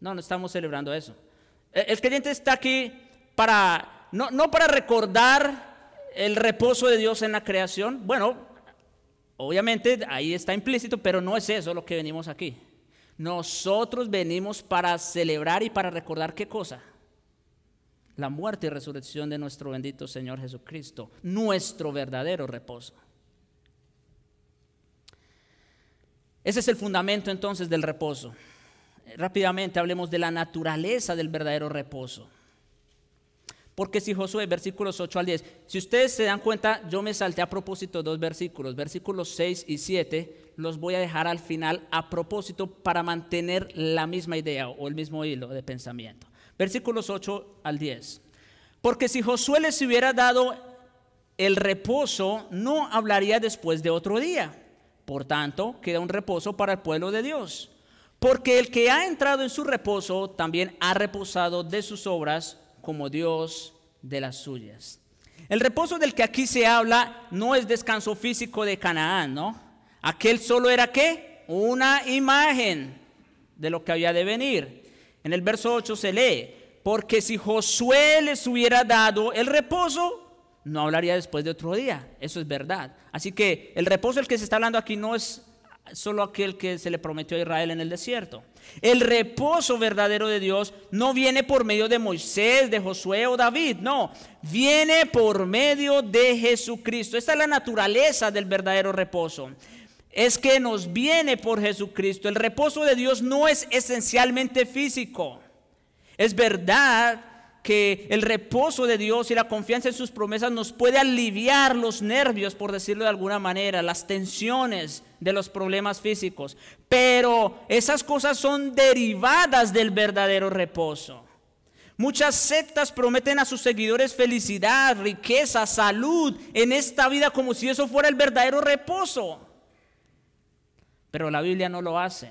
No, no estamos celebrando eso. E, el creyente está aquí para, no para recordar el reposo de Dios en la creación. Bueno, obviamente ahí está implícito, pero no es eso lo que venimos aquí. Nosotros venimos para celebrar y para recordar qué cosa? La muerte y resurrección de nuestro bendito Señor Jesucristo, nuestro verdadero reposo. Ese es el fundamento entonces del reposo. Rápidamente hablemos de la naturaleza del verdadero reposo. Porque si Josué, versículos 8 al 10, si ustedes se dan cuenta, yo me salté a propósito dos versículos, versículos 6 y 7, los voy a dejar al final a propósito para mantener la misma idea o el mismo hilo de pensamiento. Versículos 8 al 10. Porque si Josué les hubiera dado el reposo, no hablaría después de otro día por tanto, queda un reposo para el pueblo de Dios. Porque el que ha entrado en su reposo también ha reposado de sus obras como Dios de las suyas. El reposo del que aquí se habla no es descanso físico de Canaán, ¿no? Aquel solo era qué? Una imagen de lo que había de venir. En el verso 8 se lee, porque si Josué les hubiera dado el reposo, no hablaría después de otro día. Eso es verdad. Así que el reposo del que se está hablando aquí no es solo aquel que se le prometió a Israel en el desierto. El reposo verdadero de Dios no viene por medio de Moisés, de Josué o David, no, viene por medio de Jesucristo. Esta es la naturaleza del verdadero reposo. Es que nos viene por Jesucristo. El reposo de Dios no es esencialmente físico. Es verdad que el reposo de Dios y la confianza en sus promesas nos puede aliviar los nervios, por decirlo de alguna manera, las tensiones de los problemas físicos. Pero esas cosas son derivadas del verdadero reposo. Muchas sectas prometen a sus seguidores felicidad, riqueza, salud en esta vida como si eso fuera el verdadero reposo. Pero la Biblia no lo hace.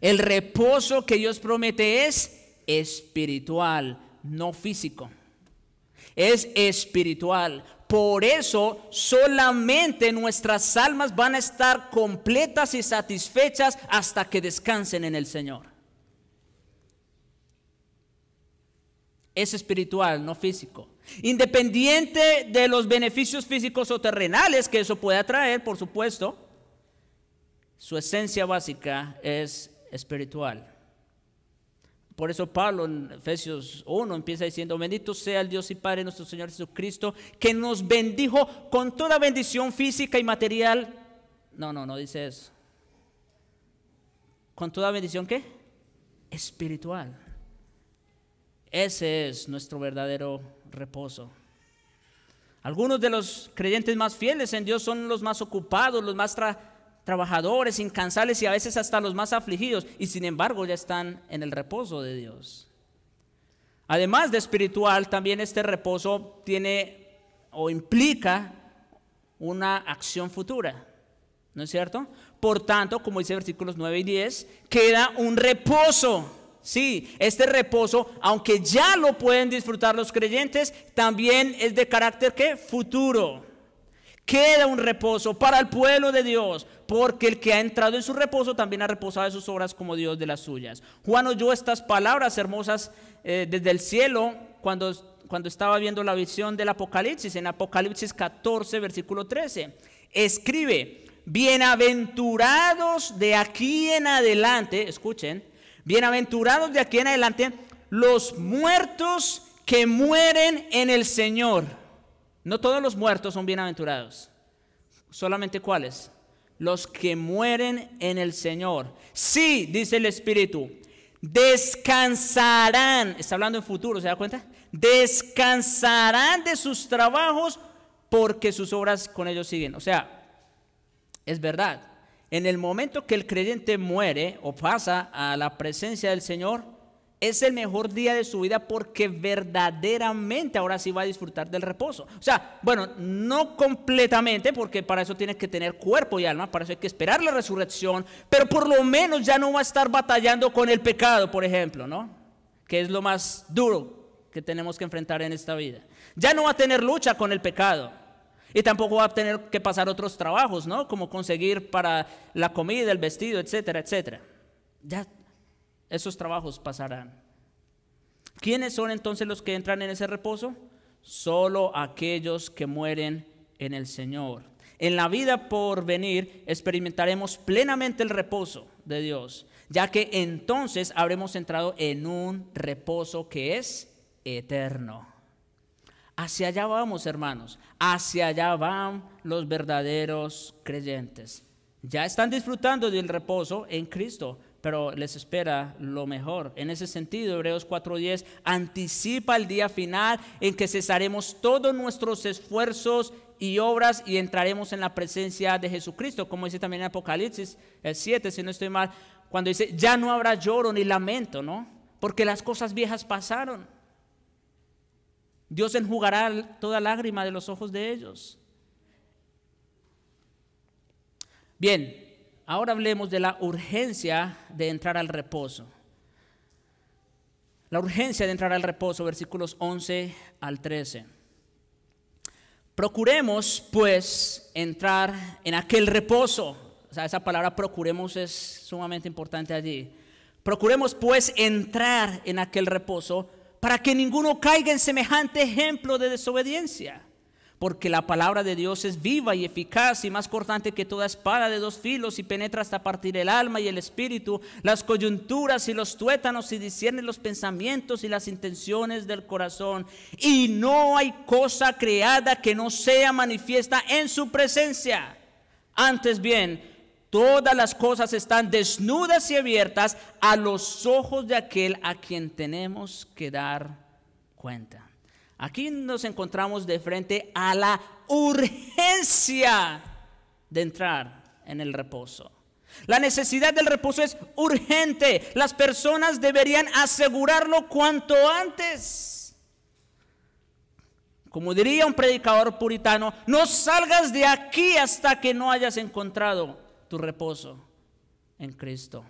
El reposo que Dios promete es espiritual, no físico, es espiritual. Por eso solamente nuestras almas van a estar completas y satisfechas hasta que descansen en el Señor. Es espiritual, no físico. Independiente de los beneficios físicos o terrenales que eso pueda traer, por supuesto, su esencia básica es espiritual. Por eso Pablo en Efesios 1 empieza diciendo, bendito sea el Dios y Padre nuestro Señor Jesucristo, que nos bendijo con toda bendición física y material. No, no, no dice eso. Con toda bendición qué? Espiritual. Ese es nuestro verdadero reposo. Algunos de los creyentes más fieles en Dios son los más ocupados, los más trabajadores, incansables y a veces hasta los más afligidos, y sin embargo ya están en el reposo de Dios. Además de espiritual, también este reposo tiene o implica una acción futura, ¿no es cierto? Por tanto, como dice versículos 9 y 10, queda un reposo. Sí, este reposo, aunque ya lo pueden disfrutar los creyentes, también es de carácter que futuro. Queda un reposo para el pueblo de Dios, porque el que ha entrado en su reposo también ha reposado de sus obras como Dios de las suyas. Juan oyó estas palabras hermosas eh, desde el cielo cuando, cuando estaba viendo la visión del Apocalipsis, en Apocalipsis 14, versículo 13. Escribe, bienaventurados de aquí en adelante, escuchen, bienaventurados de aquí en adelante los muertos que mueren en el Señor. No todos los muertos son bienaventurados. Solamente cuáles? los que mueren en el Señor. Sí, dice el Espíritu, descansarán, está hablando en futuro, ¿se da cuenta? Descansarán de sus trabajos porque sus obras con ellos siguen. O sea, es verdad, en el momento que el creyente muere o pasa a la presencia del Señor, es el mejor día de su vida porque verdaderamente ahora sí va a disfrutar del reposo. O sea, bueno, no completamente porque para eso tiene que tener cuerpo y alma, para eso hay que esperar la resurrección, pero por lo menos ya no va a estar batallando con el pecado, por ejemplo, ¿no? Que es lo más duro que tenemos que enfrentar en esta vida. Ya no va a tener lucha con el pecado. Y tampoco va a tener que pasar otros trabajos, ¿no? Como conseguir para la comida, el vestido, etcétera, etcétera. Ya esos trabajos pasarán. ¿Quiénes son entonces los que entran en ese reposo? Solo aquellos que mueren en el Señor. En la vida por venir experimentaremos plenamente el reposo de Dios, ya que entonces habremos entrado en un reposo que es eterno. Hacia allá vamos, hermanos. Hacia allá van los verdaderos creyentes. Ya están disfrutando del reposo en Cristo, pero les espera lo mejor. En ese sentido, Hebreos 4:10 anticipa el día final en que cesaremos todos nuestros esfuerzos y obras y entraremos en la presencia de Jesucristo, como dice también en Apocalipsis 7, si no estoy mal, cuando dice, ya no habrá lloro ni lamento, ¿no? Porque las cosas viejas pasaron. Dios enjugará toda lágrima de los ojos de ellos. Bien, Ahora hablemos de la urgencia de entrar al reposo. La urgencia de entrar al reposo, versículos 11 al 13. Procuremos, pues, entrar en aquel reposo. O sea, esa palabra procuremos es sumamente importante allí. Procuremos, pues, entrar en aquel reposo para que ninguno caiga en semejante ejemplo de desobediencia porque la palabra de Dios es viva y eficaz y más cortante que toda espada de dos filos y penetra hasta partir el alma y el espíritu, las coyunturas y los tuétanos y discierne los pensamientos y las intenciones del corazón. Y no hay cosa creada que no sea manifiesta en su presencia. Antes bien, todas las cosas están desnudas y abiertas a los ojos de aquel a quien tenemos que dar cuenta. Aquí nos encontramos de frente a la urgencia de entrar en el reposo. La necesidad del reposo es urgente. Las personas deberían asegurarlo cuanto antes. Como diría un predicador puritano, no salgas de aquí hasta que no hayas encontrado tu reposo en Cristo.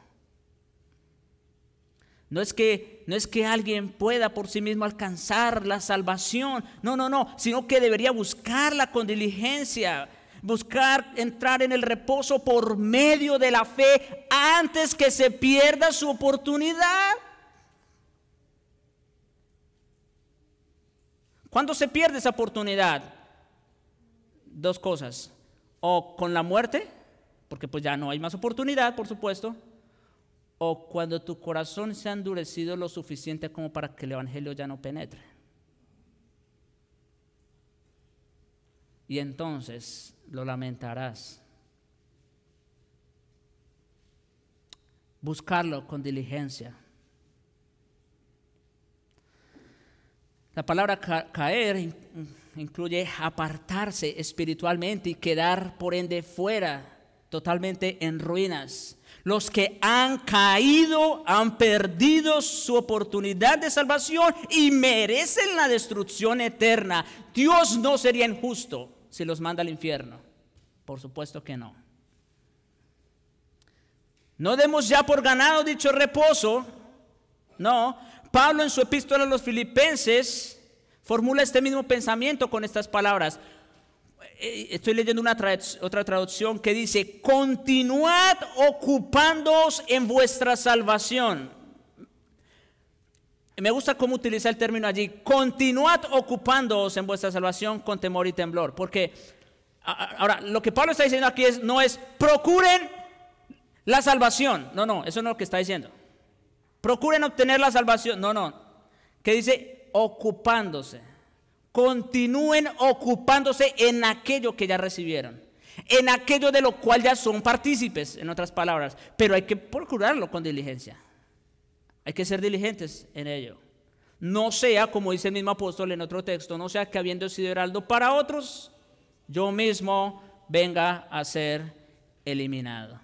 No es que no es que alguien pueda por sí mismo alcanzar la salvación. No, no, no, sino que debería buscarla con diligencia, buscar entrar en el reposo por medio de la fe antes que se pierda su oportunidad. ¿Cuándo se pierde esa oportunidad? Dos cosas. O con la muerte, porque pues ya no hay más oportunidad, por supuesto cuando tu corazón se ha endurecido lo suficiente como para que el Evangelio ya no penetre. Y entonces lo lamentarás. Buscarlo con diligencia. La palabra caer incluye apartarse espiritualmente y quedar por ende fuera, totalmente en ruinas los que han caído han perdido su oportunidad de salvación y merecen la destrucción eterna. Dios no sería injusto si los manda al infierno. Por supuesto que no. No demos ya por ganado dicho reposo. No. Pablo en su epístola a los filipenses formula este mismo pensamiento con estas palabras. Eh, estoy leyendo una otra traducción que dice, continuad ocupándoos en vuestra salvación. Me gusta cómo utiliza el término allí, continuad ocupándoos en vuestra salvación con temor y temblor, porque ahora lo que Pablo está diciendo aquí es, no es, procuren la salvación, no, no, eso no es lo que está diciendo. Procuren obtener la salvación, no, no, que dice ocupándose continúen ocupándose en aquello que ya recibieron, en aquello de lo cual ya son partícipes, en otras palabras, pero hay que procurarlo con diligencia. Hay que ser diligentes en ello. No sea, como dice el mismo apóstol en otro texto, no sea que habiendo sido heraldo para otros, yo mismo venga a ser eliminado.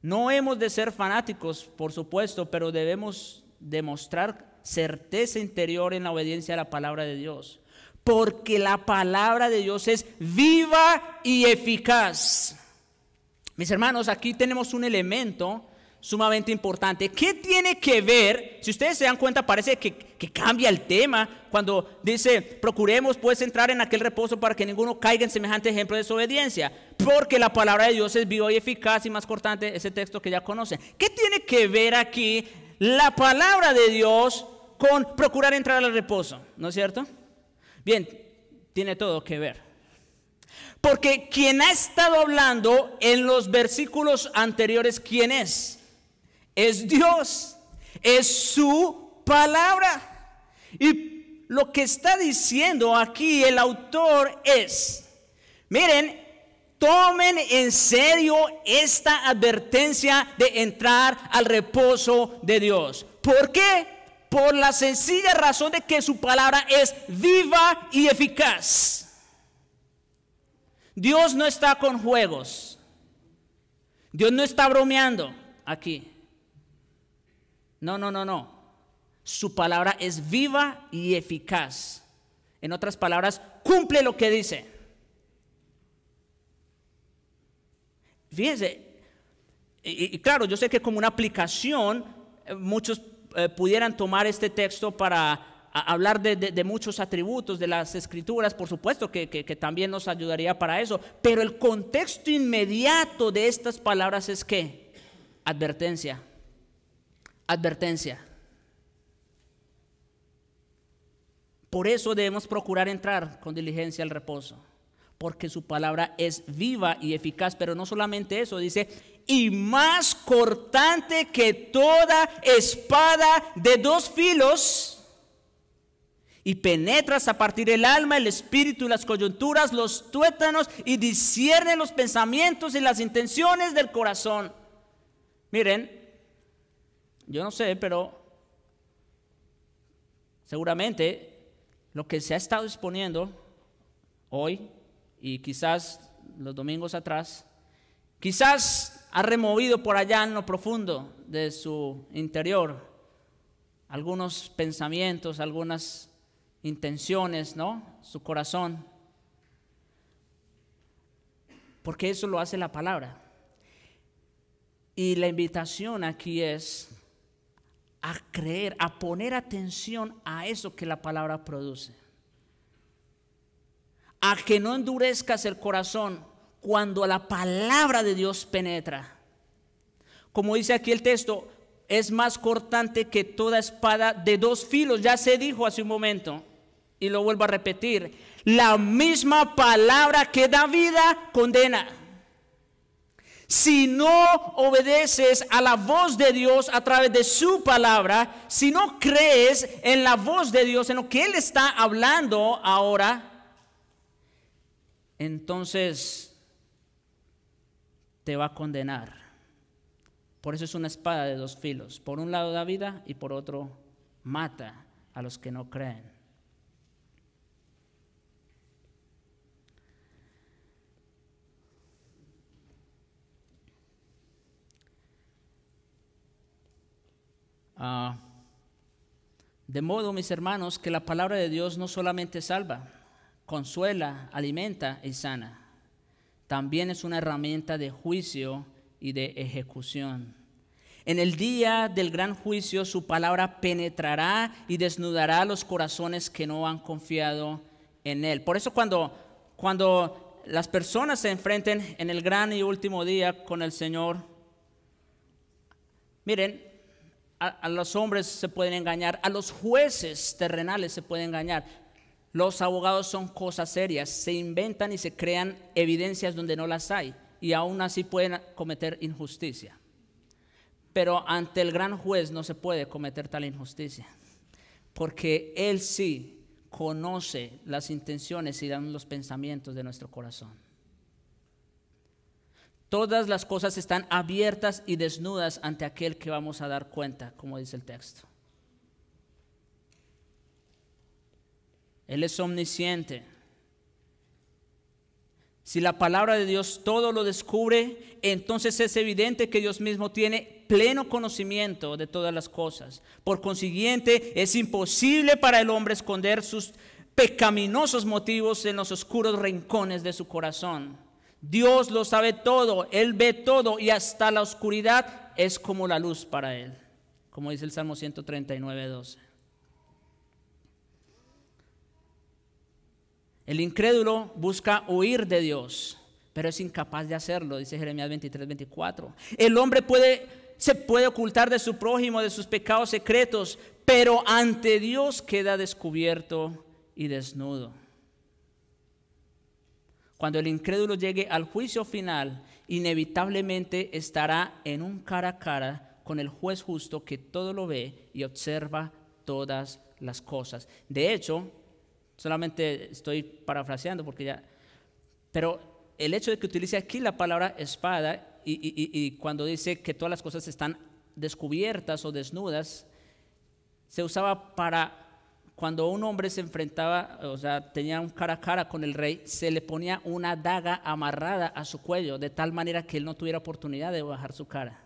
No hemos de ser fanáticos, por supuesto, pero debemos demostrar certeza interior en la obediencia a la palabra de Dios. Porque la palabra de Dios es viva y eficaz. Mis hermanos, aquí tenemos un elemento sumamente importante. ¿Qué tiene que ver? Si ustedes se dan cuenta, parece que, cambia el tema cuando dice, procuremos pues entrar en aquel reposo para que ninguno caiga en semejante ejemplo de desobediencia, porque la palabra de Dios es viva y eficaz y más cortante, ese texto que ya conocen. ¿Qué tiene que ver aquí la palabra de Dios con procurar entrar al reposo, ¿no es cierto? Bien, tiene todo que ver. Porque quien ha estado hablando en los versículos anteriores, ¿quién es? Es Dios, es su palabra. Y lo que está diciendo aquí el autor es, miren, tomen en serio esta advertencia de entrar al reposo de Dios. ¿Por qué? por la sencilla razón de que su palabra es viva y eficaz. Dios no está con juegos. Dios no está bromeando aquí. No, no, no, no. Su palabra es viva y eficaz. En otras palabras, cumple lo que dice. Fíjense, y, claro, yo sé que como una aplicación, eh, muchos eh, pudieran tomar este texto para hablar de, muchos atributos de las escrituras, por supuesto que, que también nos ayudaría para eso, pero el contexto inmediato de estas palabras es que advertencia, advertencia. Por eso debemos procurar entrar con diligencia al reposo, porque su palabra es viva y eficaz, pero no solamente eso, dice, y más cortante que toda espada de dos filos, y penetras a partir del alma, el espíritu, y las coyunturas, los tuétanos, y discierne los pensamientos y las intenciones del corazón. Miren, yo no sé, pero seguramente lo que se ha estado exponiendo hoy y quizás los domingos atrás, quizás ha removido por allá en lo profundo de su interior algunos pensamientos, algunas intenciones, ¿no? Su corazón. Porque eso lo hace la palabra. Y la invitación aquí es a creer, a poner atención a eso que la palabra produce. A que no endurezcas el corazón cuando la palabra de Dios penetra. Como dice aquí el texto, es más cortante que toda espada de dos filos, ya se dijo hace un momento, y lo vuelvo a repetir, la misma palabra que da vida condena. Si no obedeces a la voz de Dios a través de su palabra, si no crees en la voz de Dios, en lo que Él está hablando ahora, entonces te va a condenar. Por eso es una espada de dos filos. Por un lado da vida y por otro mata a los que no creen. Ah, de modo, mis hermanos, que la palabra de Dios no solamente salva, consuela, alimenta y sana también es una herramienta de juicio y de ejecución. En el día del gran juicio su palabra penetrará y desnudará los corazones que no han confiado en él. Por eso cuando, cuando las personas se enfrenten en el gran y último día con el Señor, miren, a, a los hombres se pueden engañar, a los jueces terrenales se pueden engañar, los abogados son cosas serias, se inventan y se crean evidencias donde no las hay y aún así pueden cometer injusticia. Pero ante el gran juez no se puede cometer tal injusticia, porque él sí conoce las intenciones y dan los pensamientos de nuestro corazón. Todas las cosas están abiertas y desnudas ante aquel que vamos a dar cuenta, como dice el texto. Él es omnisciente. Si la palabra de Dios todo lo descubre, entonces es evidente que Dios mismo tiene pleno conocimiento de todas las cosas. Por consiguiente, es imposible para el hombre esconder sus pecaminosos motivos en los oscuros rincones de su corazón. Dios lo sabe todo, Él ve todo y hasta la oscuridad es como la luz para Él, como dice el Salmo 139, 12. El incrédulo busca huir de Dios, pero es incapaz de hacerlo, dice Jeremías 23, 24. El hombre puede, se puede ocultar de su prójimo, de sus pecados secretos, pero ante Dios queda descubierto y desnudo. Cuando el incrédulo llegue al juicio final, inevitablemente estará en un cara a cara con el juez justo que todo lo ve y observa todas las cosas. De hecho, Solamente estoy parafraseando porque ya... Pero el hecho de que utilice aquí la palabra espada y, cuando dice que todas las cosas están descubiertas o desnudas, se usaba para cuando un hombre se enfrentaba, o sea, tenía un cara a cara con el rey, se le ponía una daga amarrada a su cuello, de tal manera que él no tuviera oportunidad de bajar su cara.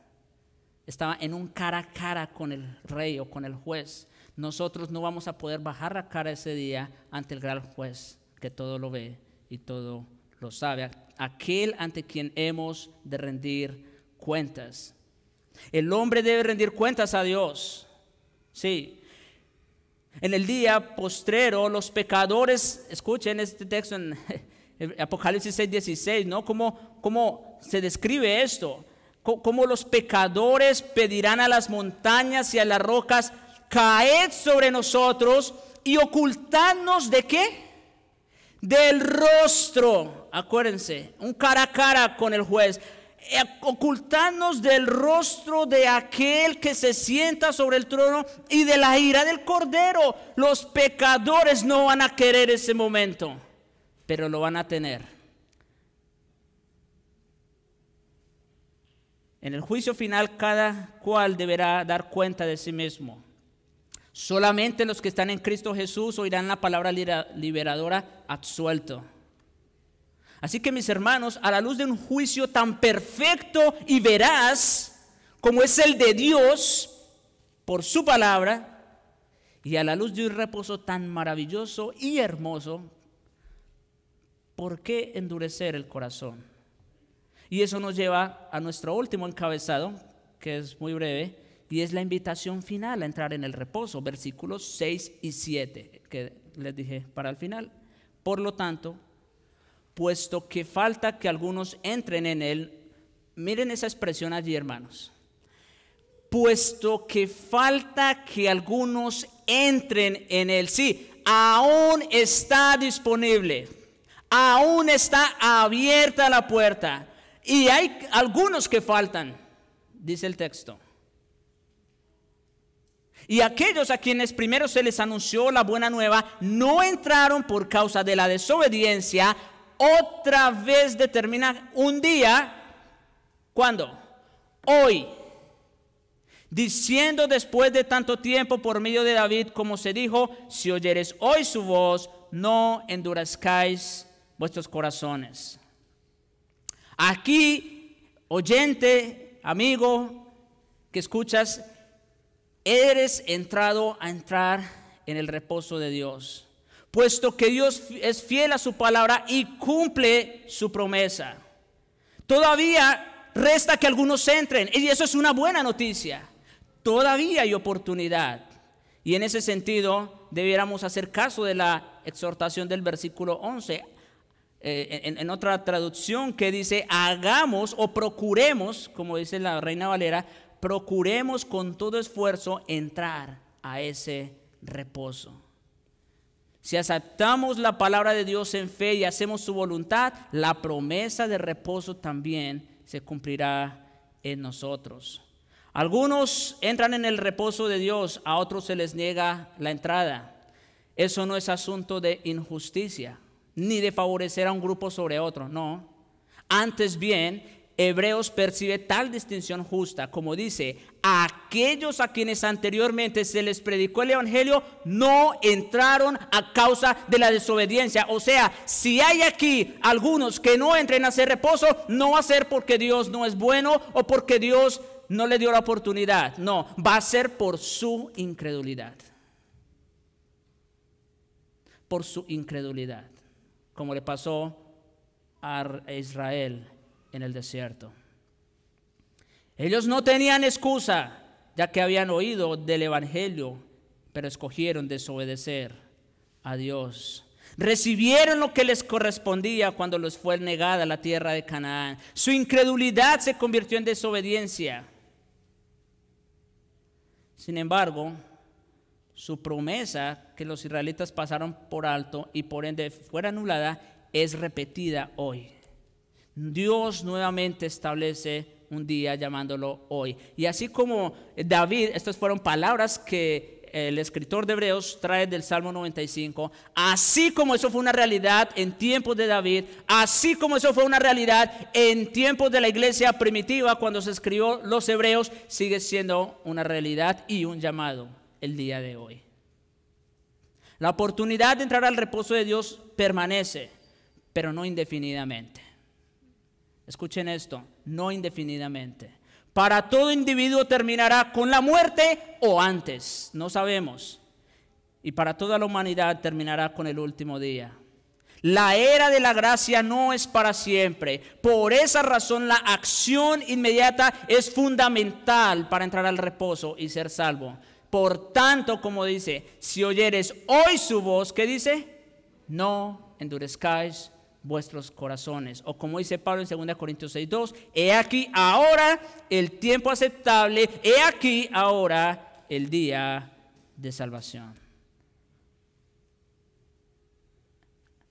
Estaba en un cara a cara con el rey o con el juez nosotros no vamos a poder bajar la cara ese día ante el gran juez que todo lo ve y todo lo sabe, aquel ante quien hemos de rendir cuentas. El hombre debe rendir cuentas a Dios. Sí. En el día postrero, los pecadores, escuchen este texto en (laughs) Apocalipsis 6, 16, ¿no? ¿Cómo, cómo se describe esto? ¿Cómo los pecadores pedirán a las montañas y a las rocas caed sobre nosotros y ocultadnos de qué? Del rostro. Acuérdense, un cara a cara con el juez. Eh, ocultarnos del rostro de aquel que se sienta sobre el trono y de la ira del cordero. Los pecadores no van a querer ese momento, pero lo van a tener. En el juicio final cada cual deberá dar cuenta de sí mismo. Solamente los que están en Cristo Jesús oirán la palabra liberadora absuelto. Así que mis hermanos, a la luz de un juicio tan perfecto y veraz como es el de Dios por su palabra, y a la luz de un reposo tan maravilloso y hermoso, ¿por qué endurecer el corazón? Y eso nos lleva a nuestro último encabezado, que es muy breve, y es la invitación final a entrar en el reposo, versículos 6 y 7, que les dije para el final. Por lo tanto, puesto que falta que algunos entren en él, miren esa expresión allí, hermanos. Puesto que falta que algunos entren en él, sí, aún está disponible, aún está abierta la puerta. Y hay algunos que faltan, dice el texto. Y aquellos a quienes primero se les anunció la buena nueva no entraron por causa de la desobediencia. Otra vez determina un día, ¿cuándo? Hoy, diciendo después de tanto tiempo por medio de David, como se dijo, si oyeres hoy su voz, no endurezcáis vuestros corazones. Aquí, oyente, amigo, que escuchas, eres entrado a entrar en el reposo de Dios, puesto que Dios es fiel a su palabra y cumple su promesa. Todavía resta que algunos entren, y eso es una buena noticia. Todavía hay oportunidad. Y en ese sentido, debiéramos hacer caso de la exhortación del versículo 11. Eh, en otra traducción que dice, hagamos o procuremos, como dice la Reina Valera, procuremos con todo esfuerzo entrar a ese reposo. Si aceptamos la palabra de Dios en fe y hacemos su voluntad, la promesa de reposo también se cumplirá en nosotros. Algunos entran en el reposo de Dios, a otros se les niega la entrada. Eso no es asunto de injusticia, ni de favorecer a un grupo sobre otro, no. Antes bien, Hebreos percibe tal distinción justa como dice, aquellos a quienes anteriormente se les predicó el Evangelio no entraron a causa de la desobediencia. O sea, si hay aquí algunos que no entren a hacer reposo, no va a ser porque Dios no es bueno o porque Dios no le dio la oportunidad. No, va a ser por su incredulidad. Por su incredulidad, como le pasó a Israel en el desierto. Ellos no tenían excusa, ya que habían oído del Evangelio, pero escogieron desobedecer a Dios. Recibieron lo que les correspondía cuando les fue negada la tierra de Canaán. Su incredulidad se convirtió en desobediencia. Sin embargo, su promesa que los israelitas pasaron por alto y por ende fuera anulada es repetida hoy. Dios nuevamente establece un día llamándolo hoy. Y así como David, estas fueron palabras que el escritor de Hebreos trae del Salmo 95, así como eso fue una realidad en tiempos de David, así como eso fue una realidad en tiempos de la iglesia primitiva cuando se escribió los Hebreos, sigue siendo una realidad y un llamado el día de hoy. La oportunidad de entrar al reposo de Dios permanece, pero no indefinidamente. Escuchen esto, no indefinidamente. Para todo individuo terminará con la muerte o antes, no sabemos. Y para toda la humanidad terminará con el último día. La era de la gracia no es para siempre. Por esa razón la acción inmediata es fundamental para entrar al reposo y ser salvo. Por tanto, como dice, si oyeres hoy su voz, ¿qué dice? No endurezcáis vuestros corazones. O como dice Pablo en 2 Corintios 6:2, he aquí ahora el tiempo aceptable, he aquí ahora el día de salvación.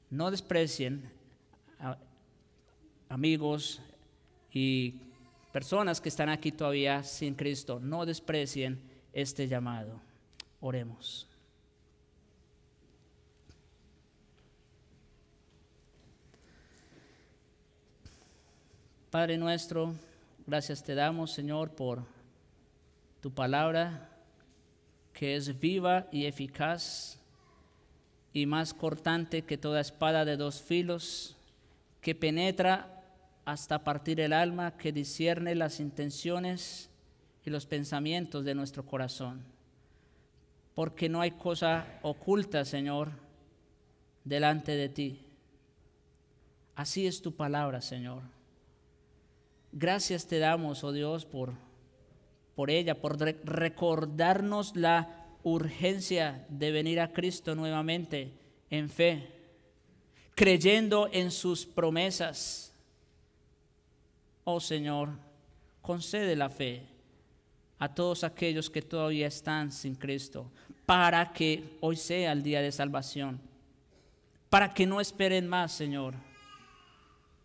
No desprecien, amigos y personas que están aquí todavía sin Cristo, no desprecien este llamado. Oremos. Padre nuestro, gracias te damos, Señor, por tu palabra que es viva y eficaz y más cortante que toda espada de dos filos, que penetra hasta partir el alma, que discierne las intenciones y los pensamientos de nuestro corazón. Porque no hay cosa oculta, Señor, delante de ti. Así es tu palabra, Señor. Gracias te damos, oh Dios, por, por ella, por recordarnos la urgencia de venir a Cristo nuevamente en fe, creyendo en sus promesas. Oh Señor, concede la fe a todos aquellos que todavía están sin Cristo, para que hoy sea el día de salvación, para que no esperen más, Señor,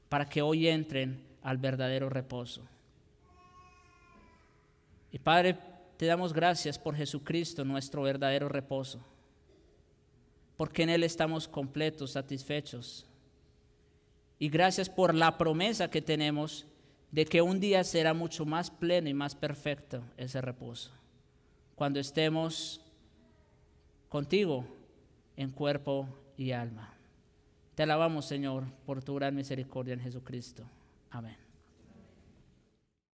para que hoy entren al verdadero reposo. Y Padre, te damos gracias por Jesucristo, nuestro verdadero reposo, porque en Él estamos completos, satisfechos. Y gracias por la promesa que tenemos de que un día será mucho más pleno y más perfecto ese reposo, cuando estemos contigo en cuerpo y alma. Te alabamos, Señor, por tu gran misericordia en Jesucristo. Amén.